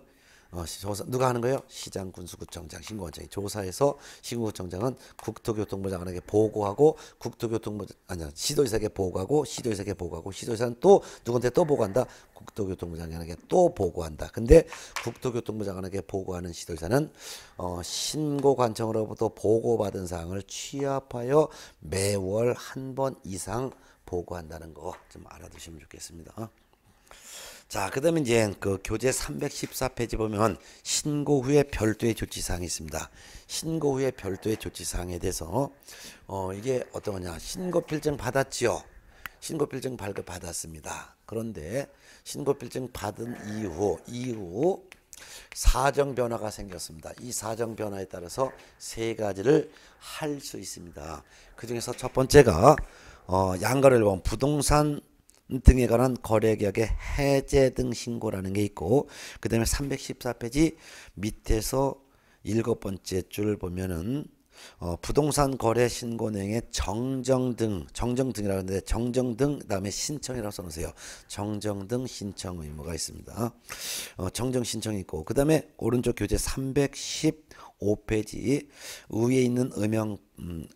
어, 조사, 누가 하는 거예요? 시장 군수구청장 신고원장이 조사해서 신고구청장은 국토교통부 장관에게 보고하고 국토교통부 아니야 시도의사에게 보고하고 시도의사에게 보고하고 시도의사는 또 누구한테 또 보고한다 국토교통부 장관에게 또 보고한다 근데 국토교통부 장관에게 보고하는 시도의사는 어, 신고관청으로부터 보고받은 사항을 취합하여 매월 한 번 이상 보고한다는 거 좀 알아두시면 좋겠습니다. 어? 자, 그 다음에 이제 그 교재 314페이지 보면 신고 후에 별도의 조치사항이 있습니다. 신고 후에 별도의 조치사항에 대해서, 어, 이게 어떤 거냐. 신고필증 받았지요. 신고필증 발급 받았습니다. 그런데 신고필증 받은 이후, 이후 사정 변화가 생겼습니다. 이 사정 변화에 따라서 세 가지를 할 수 있습니다. 그 중에서 첫 번째가, 어, 양가를 원 부동산 등에 관한 거래계약의 해제 등 신고라는 게 있고 그 다음에 314페이지 밑에서 일곱 번째 줄 보면은 어, 부동산 거래 신고 내용의 정정 등 정정 등이라 하는데 정정 등 그다음에 신청이라고 써놓으세요. 정정 등 신청 의무가 있습니다. 어, 정정 신청 이 있고 그다음에 오른쪽 교재 315페이지 위에 있는 음영 음,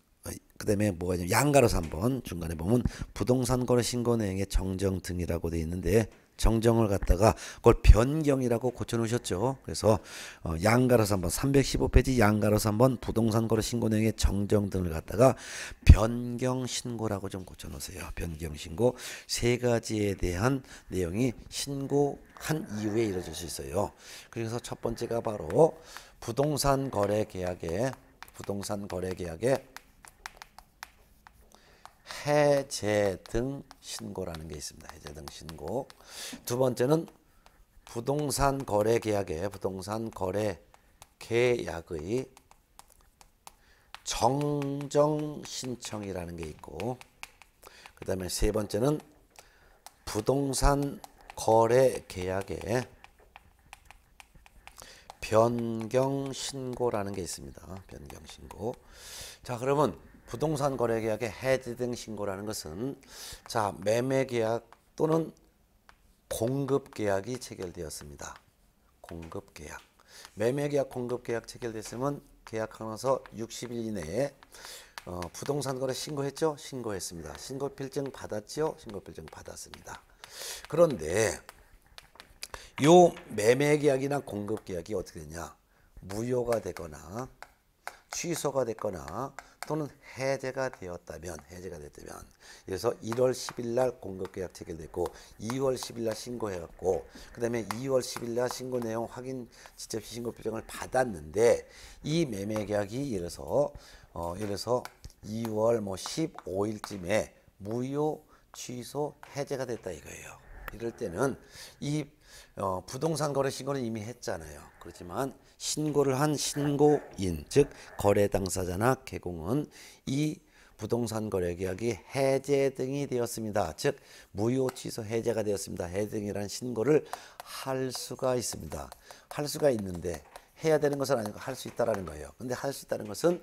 그다음에 뭐가 있냐면 양가로서 번 중간에 보면 부동산 거래 신고 내용의 정정 등이라고 돼 있는데 정정을 갖다가 그걸 변경이라고 고쳐놓으셨죠. 그래서 어, 양가로서 번 315페이지 양가로서 번 부동산 거래 신고 내용의 정정 등을 갖다가 변경 신고라고 좀 고쳐놓으세요. 변경 신고 세 가지에 대한 내용이 신고한 이후에 이루어질 수 있어요. 그래서 첫 번째가 바로 부동산 거래 계약에 부동산 거래 계약에 해제 등 신고라는 게 있습니다. 해제 등 신고. 두 번째는 부동산 거래 계약의 부동산 거래 계약의 정정 신청이라는 게 있고 그 다음에 세 번째는 부동산 거래 계약의 변경 신고라는 게 있습니다. 변경 신고. 자, 그러면 부동산 거래 계약의 해지등 신고라는 것은 자 매매 계약 또는 공급 계약이 체결되었습니다. 공급 계약. 매매 계약, 공급 계약 체결됐으면 계약하면서 60일 이내에 어, 부동산 거래 신고했죠? 신고했습니다. 신고 필증 받았지 신고 필증 받았습니다. 그런데 요 매매 계약이나 공급 계약이 어떻게 되냐? 무효가 되거나 취소가 됐거나 또는 해제가 되었다면 해제가 됐다면 그래서 1월 10일 날 공급 계약 체결됐고 2월 10일 날 신고해 갖고 그다음에 2월 10일 날 신고 내용 확인 직접 신고 표정을 받았는데 이 매매 계약이 예를 서어 예를 서 2월 뭐 15일쯤에 무효 취소 해제가 됐다 이거예요. 이럴 때는 이 어, 부동산 거래 신고는 이미 했잖아요. 그렇지만 신고를 한 신고인 즉 거래 당사자나 개공은 이 부동산 거래 계약이 해제 등이 되었습니다. 즉 무효 취소 해제가 되었습니다. 해제 등이라는 신고를 할 수가 있습니다. 할 수가 있는데 해야 되는 것은 아니고 할 수 있다라는 거예요. 근데 할 수 있다는 것은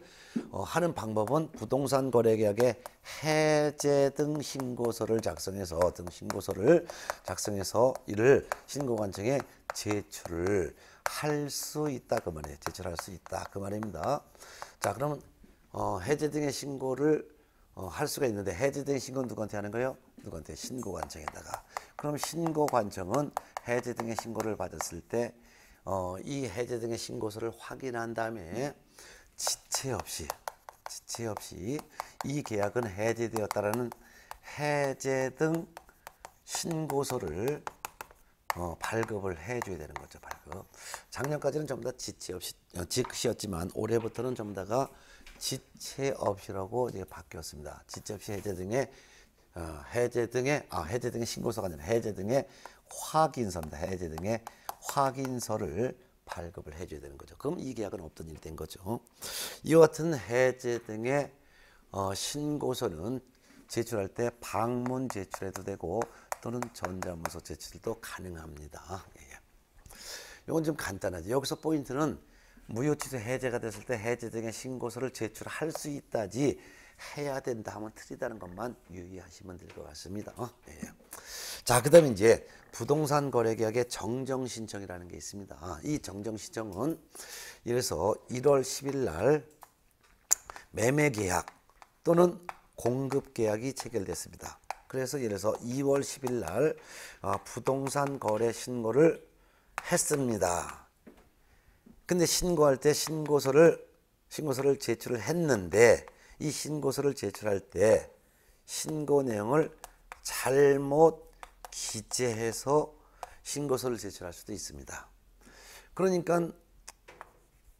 어, 하는 방법은 부동산 거래 계약에 해제 등 신고서를 작성해서 등 신고서를 작성해서 이를 신고관청에 제출을 할 수 있다 그 말이에요. 제출할 수 있다 그 말입니다. 자, 그러면 어, 해제 등의 신고를 어, 할 수가 있는데 해제 등 신고는 누구한테 하는 거예요? 누구한테 신고관청에다가. 그럼 신고관청은 해제 등의 신고를 받았을 때 어, 이 해제 등의 신고서를 확인한 다음에 지체 없이 지체 없이 이 계약은 해제되었다라는 해제 등 신고서를 어, 발급을 해줘야 되는 거죠. 발급. 작년까지는 전부 다 지체 없이 어, 즉시였지만 올해부터는 전부 다가 지체 없이라고 이제 바뀌었습니다. 지체 없이 해제 등의 어, 해제 등의 아 해제 등의 신고서가 아니라 해제 등의 확인서입니다. 해제 등의 확인서를 발급을 해줘야 되는 거죠. 그럼 이 계약은 없던 일된 거죠. 이와 같은 해제 등의 어, 신고서는 제출할 때 방문 제출해도 되고 또는 전자문서 제출도 가능합니다. 예. 이건 예. 좀 간단하죠. 여기서 포인트는 무효취소 해제가 됐을 때 해제 등의 신고서를 제출할 수 있다지 해야 된다 하면 틀리다는 것만 유의하시면 될 것 같습니다. 어? 예. 예. 자, 그 다음에 이제 부동산 거래 계약의 정정 신청이라는 게 있습니다. 아, 이 정정 신청은 이래서 1월 10일 날 매매 계약 또는 공급 계약이 체결됐습니다. 그래서 이래서 2월 10일 날 아, 부동산 거래 신고를 했습니다. 근데 신고할 때 신고서를 신고서를 제출을 했는데 이 신고서를 제출할 때 신고 내용을 잘못 기재해서 신고서를 제출할 수도 있습니다. 그러니까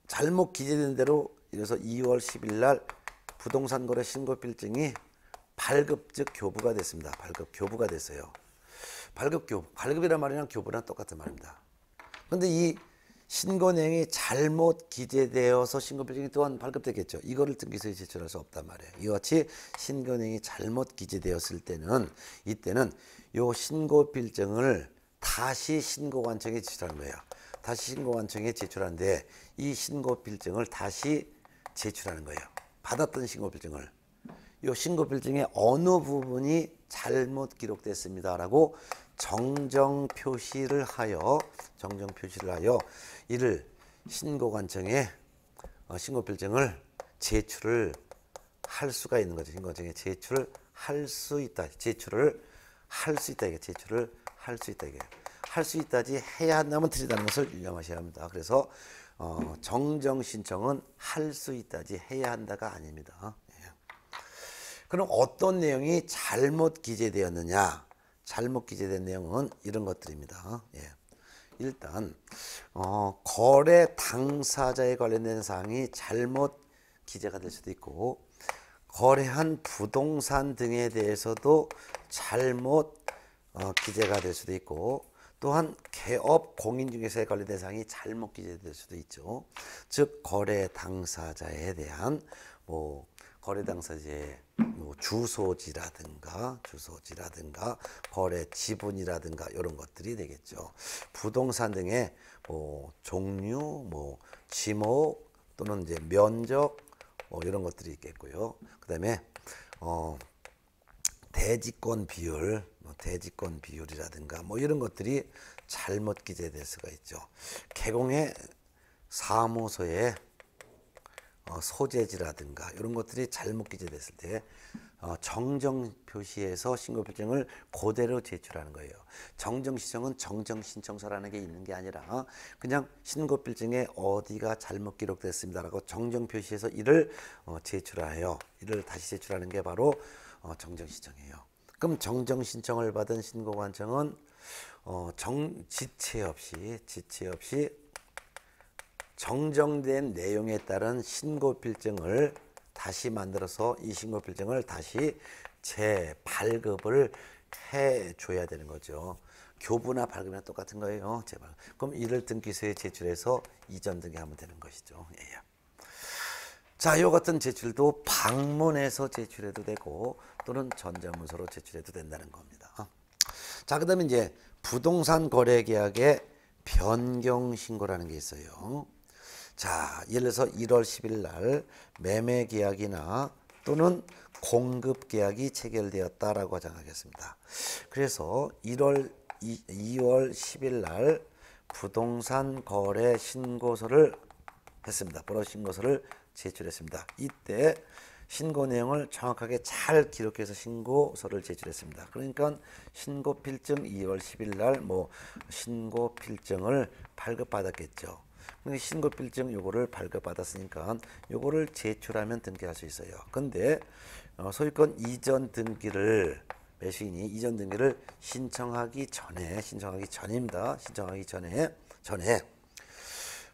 잘못 기재된 대로 이래서 2월 10일 날 부동산 거래 신고 필증이 발급 즉 교부가 됐습니다. 발급 교부가 됐어요. 발급 교부. 발급이란 말이 랑 교부랑 똑같은 말입니다. 근데 이 신고 내용이 잘못 기재되어서 신고 필증이 또한 발급되겠죠. 이거를 등기소에 제출할 수 없단 말이에요. 이와 같이 신고 내용이 잘못 기재되었을 때는 이때는 요 신고 필증을 다시 신고관청에 제출한 거예요. 다시 신고관청에 제출하는데 이 신고 필증을 다시 제출하는 거예요. 받았던 신고 필증을. 요 신고 필증의 어느 부분이 잘못 기록됐습니다라고 정정 표시를 하여 정정 표시를 하여 이를 신고관청에 신고 필증을 어, 제출을 할 수가 있는 거죠. 신고관청에 제출을 할 수 있다. 제출을 할수 있다 이게 제출을 할 수 있다 이게 할 수 있다지 해야 한다면 틀리다는 것을 유념하셔야 합니다. 그래서 어, 정정 신청은 할 수 있다지 해야 한다가 아닙니다. 예. 그럼 어떤 내용이 잘못 기재되었느냐? 잘못 기재된 내용은 이런 것들입니다. 예. 일단 어, 거래 당사자에 관련된 사항이 잘못 기재가 될 수도 있고 거래한 부동산 등에 대해서도 잘못 어, 기재가 될 수도 있고 또한 개업 공인중개사의 관리 대상이 잘못 기재될 수도 있죠. 즉 거래 당사자에 대한 뭐 거래 당사자의 뭐 주소지라든가 주소지라든가 거래 지분이라든가 이런 것들이 되겠죠. 부동산 등의 뭐 종류, 뭐 지목 또는 이제 면적 뭐 이런 것들이 있겠고요. 그다음에 어 대지권 비율, 뭐 대지권 비율이라든가 뭐 이런 것들이 잘못 기재될 수가 있죠. 개공의 사무소에 어, 소재지라든가 이런 것들이 잘못 기재됐을 때 어, 정정 표시에서 신고필증을 고대로 제출하는 거예요. 정정 시정은 정정 신청서라는 게 있는 게 아니라 그냥 신고필증에 어디가 잘못 기록됐습니다라고 정정 표시에서 이를 어, 제출하여 이를 다시 제출하는 게 바로 어, 정정 신청이에요. 그럼 정정 신청을 받은 신고관청은 정 지체 없이 지체 없이 정정된 내용에 따른 신고필증을 다시 만들어서 이 신고필증을 다시 재발급을 해줘야 되는 거죠. 교부나 발급이나 똑같은 거예요. 제발. 그럼 이를 등기소에 제출해서 이전 등기하면 되는 것이죠. 예. 예. 자, 이 같은 제출도 방문해서 제출해도 되고 또는 전자문서로 제출해도 된다는 겁니다. 자, 그다음에 이제 부동산 거래 계약의 변경 신고라는 게 있어요. 자, 예를 들어서 1월 10일 날 매매 계약이나 또는 공급 계약이 체결되었다라고 가정하겠습니다. 그래서 1월 2, 월 10일 날 부동산 거래 신고서를 했습니다. 번호 신고서를 제출했습니다. 이때 신고 내용을 정확하게 잘 기록해서 신고서를 제출했습니다. 그러니까 신고 필증 2월 10일 날 뭐 신고 필증을 발급받았겠죠. 그러니까 신고필증 요거를 발급받았으니까 요거를 제출하면 등기할 수 있어요. 근데 어, 소유권 이전 등기를 매수인이 이전 등기를 신청하기 전에 신청하기 전입니다. 신청하기 전에 전에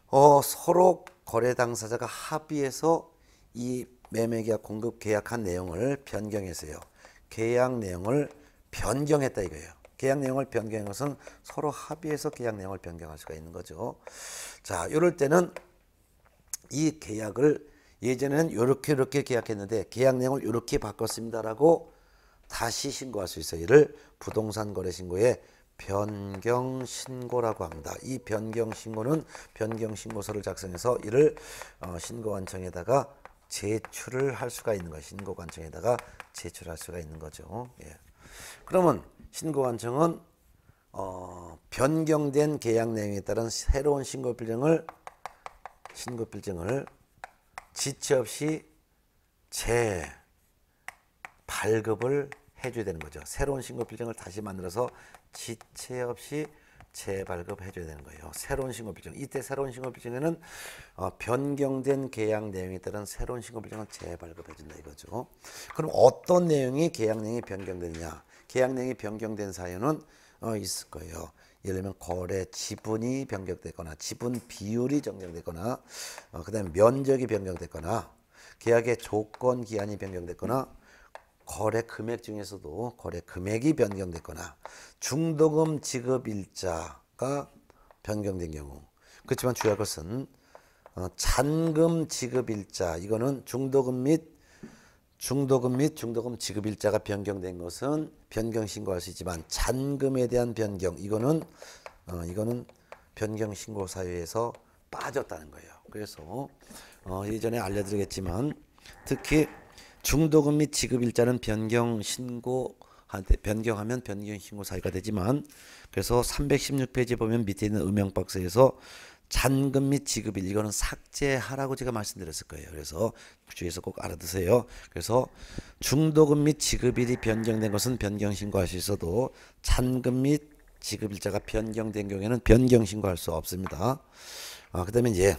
어, 서로 거래 당사자가 합의해서 이 매매계약 공급 계약한 내용을 변경했어요. 계약 내용을 변경했다 이거예요. 계약 내용을 변경한 것은 서로 합의해서 계약 내용을 변경할 수가 있는 거죠. 자, 이럴 때는 이 계약을 예전에는 이렇게 이렇게 계약했는데 계약 내용을 이렇게 바꿨습니다라고 다시 신고할 수 있어요. 이를 부동산 거래 신고에 변경 신고라고 합니다. 이 변경 신고는 변경 신고서를 작성해서 이를 어, 신고관청에다가 제출을 할 수가 있는 거예요. 신고관청에다가 제출할 수가 있는 거죠. 예. 그러면 신고관청은 어, 변경된 계약 내용에 따른 새로운 신고필증을 신고필증을 지체 없이 재발급을 해줘야 되는 거죠. 새로운 신고필증을 다시 만들어서 지체 없이 재발급해 줘야 되는 거예요. 새로운 신고필증. 이때 새로운 신고필증에는 어, 변경된 계약 내용에 따른 새로운 신고필증을 재발급해 준다 이거죠. 그럼 어떤 내용이 계약 내용이 변경되느냐. 계약량이 변경된 사유는 어, 있을 거예요. 예를 들면 거래 지분이 변경됐거나 지분 비율이 변경됐거나 어, 그 다음에 면적이 변경됐거나 계약의 조건 기한이 변경됐거나 거래 금액 중에서도 거래 금액이 변경됐거나 중도금 지급 일자가 변경된 경우 그렇지만 주의할 것은 어, 잔금 지급 일자 이거는 중도금 및 중도금 및 중도금 지급 일자가 변경된 것은 변경 신고할 수 있지만 잔금에 대한 변경 이거는 어, 이거는 변경 신고 사유에서 빠졌다는 거예요. 그래서 어, 예전에 알려드렸지만 특히 중도금 및 지급 일자는 변경 신고 한테 변경하면 변경 신고 사유가 되지만 그래서 316페이지 보면 밑에 있는 음영 박스에서 잔금 및 지급일 이거는 삭제하라고 제가 말씀드렸을 거예요. 그래서 주의해서 꼭 알아두세요. 그래서 중도금 및 지급일이 변경된 것은 변경 신고할 수 있어도 잔금 및 지급일자가 변경된 경우에는 변경 신고할 수 없습니다. 아, 그다음에 이제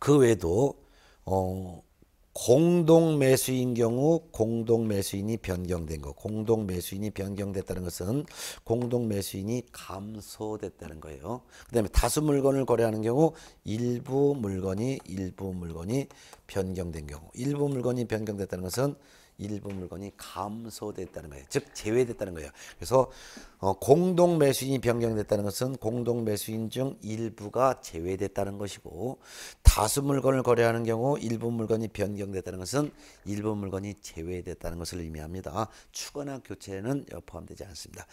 그 외에도 어 공동 매수인 경우 공동 매수인이 변경된 거. 공동 매수인이 변경됐다는 것은 공동 매수인이 감소됐다는 거예요. 그다음에 다수 물건을 거래하는 경우 일부 물건이 일부 물건이 변경된 경우. 일부 물건이 변경됐다는 것은 일부 물건이 감소됐다는 거예요. 즉 제외됐다는 거예요. 그래서 어, 공동 매수인이 변경됐다는 것은 공동 매수인 중 일부가 제외됐다는 것이고 다수 물건을 거래하는 경우 일부 물건이 변경됐다는 것은 일부 물건이 제외됐다는 것을 의미합니다. 추거나 교체는 포함되지 않습니다.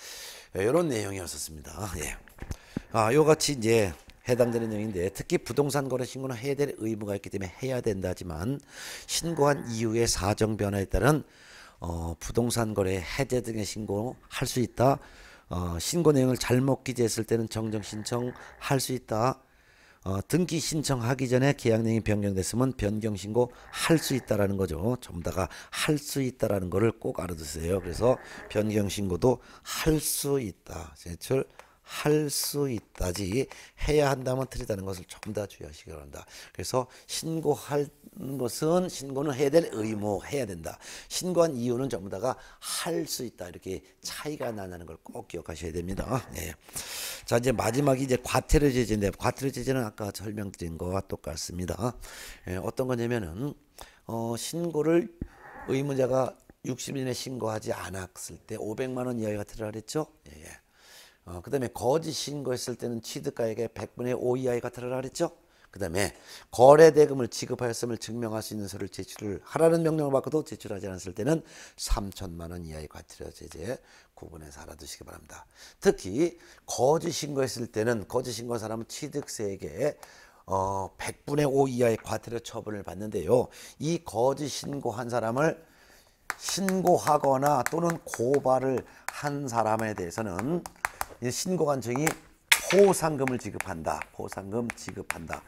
이런 예, 내용이었습니다 예. 아, 요같이 이제 해당되는 내용인데 특히 부동산 거래 신고는 해야 될 의무가 있기 때문에 해야 된다지만 신고한 이후의 사정 변화에 따른 어, 부동산 거래 해제 등의 신고할 수 있다. 어, 신고 내용을 잘못 기재했을 때는 정정 신청할 수 있다. 어, 등기 신청하기 전에 계약 내용이 변경됐으면 변경 신고 할 수 있다라는 거죠. 전부다가 할 수 있다라는 거를 꼭 알아두세요. 그래서 변경 신고도 할 수 있다. 제출 할수 있다지 해야 한다면 틀리다는 것을 조금 더 주의하시기 바랍니다. 그래서 신고할 것은 신고는 해야 될 의무 해야 된다. 신고한 이유는 전부 다가 할 수 있다 이렇게 차이가 나는 걸 꼭 기억하셔야 됩니다. 네. 자 이제 마지막이 이제 과태료 제재인데 과태료 제재는 아까 설명드린 거와 똑같습니다. 네, 어떤 거냐면은 어, 신고를 의무자가 60일에 신고하지 않았을 때 500만 원 이하의 과태료를 했죠. 예. 예. 어, 그 다음에 거짓 신고했을 때는 취득가액의 100분의 5 이하에 가타르라 그랬죠. 그 다음에 거래대금을 지급하였음을 증명할 수 있는 서를 류 제출을 하라는 명령을 받고도 제출하지 않았을 때는 3천만 원 이하의 과태료 제재 구분해서 알아두시기 바랍니다. 특히 거짓 신고했을 때는 거짓 신고한 사람은 취득세액의 어, 100분의 5 이하의 과태료 처분을 받는데요. 이 거짓 신고한 사람을 신고하거나 또는 고발을 한 사람에 대해서는 예, 신고관청이 포상금을 지급한다. 포상금 지급한다.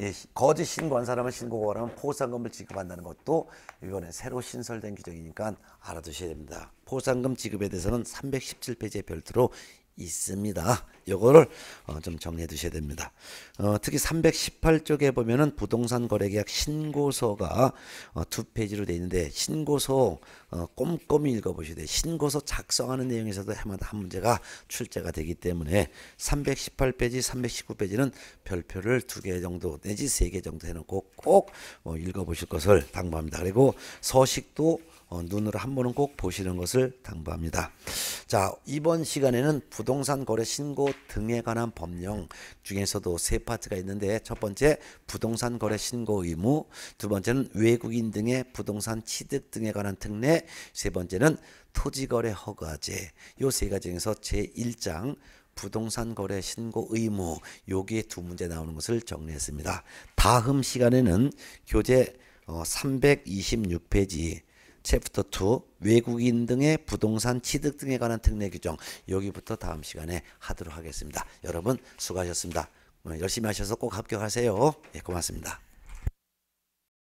예, 거짓 신고한 사람을 신고가 하면 포상금을 지급한다는 것도 이번에 새로 신설된 규정이니까 알아두셔야 됩니다. 포상금 지급에 대해서는 317페이지에 별도로 있습니다. 요거를 어, 좀 정리해 두셔야 됩니다. 어, 특히 318쪽에 보면은 부동산 거래계약 신고서가 어, 두 페이지로 돼 있는데 신고서 어, 꼼꼼히 읽어보셔야 돼요. 신고서 작성하는 내용에서도 해마다 한 문제가 출제가 되기 때문에 318페이지, 319페이지는 별표를 두 개 정도 내지 세 개 정도 해놓고 꼭 어, 읽어보실 것을 당부합니다. 그리고 서식도 어, 눈으로 한 번은 꼭 보시는 것을 당부합니다. 자, 이번 시간에는 부동산 거래 신고 등에 관한 법령 중에서도 세 파트가 있는데 첫 번째 부동산 거래 신고 의무, 두 번째는 외국인 등의 부동산 취득 등에 관한 특례, 세 번째는 토지 거래 허가제. 요 세 가지 중에서 제1장 부동산 거래 신고 의무 여기에 두 문제 나오는 것을 정리했습니다. 다음 시간에는 교재 326페이지 어, 챕터 2 외국인 등의 부동산 취득 등에 관한 특례 규정 여기부터 다음 시간에 하도록 하겠습니다. 여러분 수고하셨습니다. 열심히 하셔서 꼭 합격하세요. 예, 고맙습니다.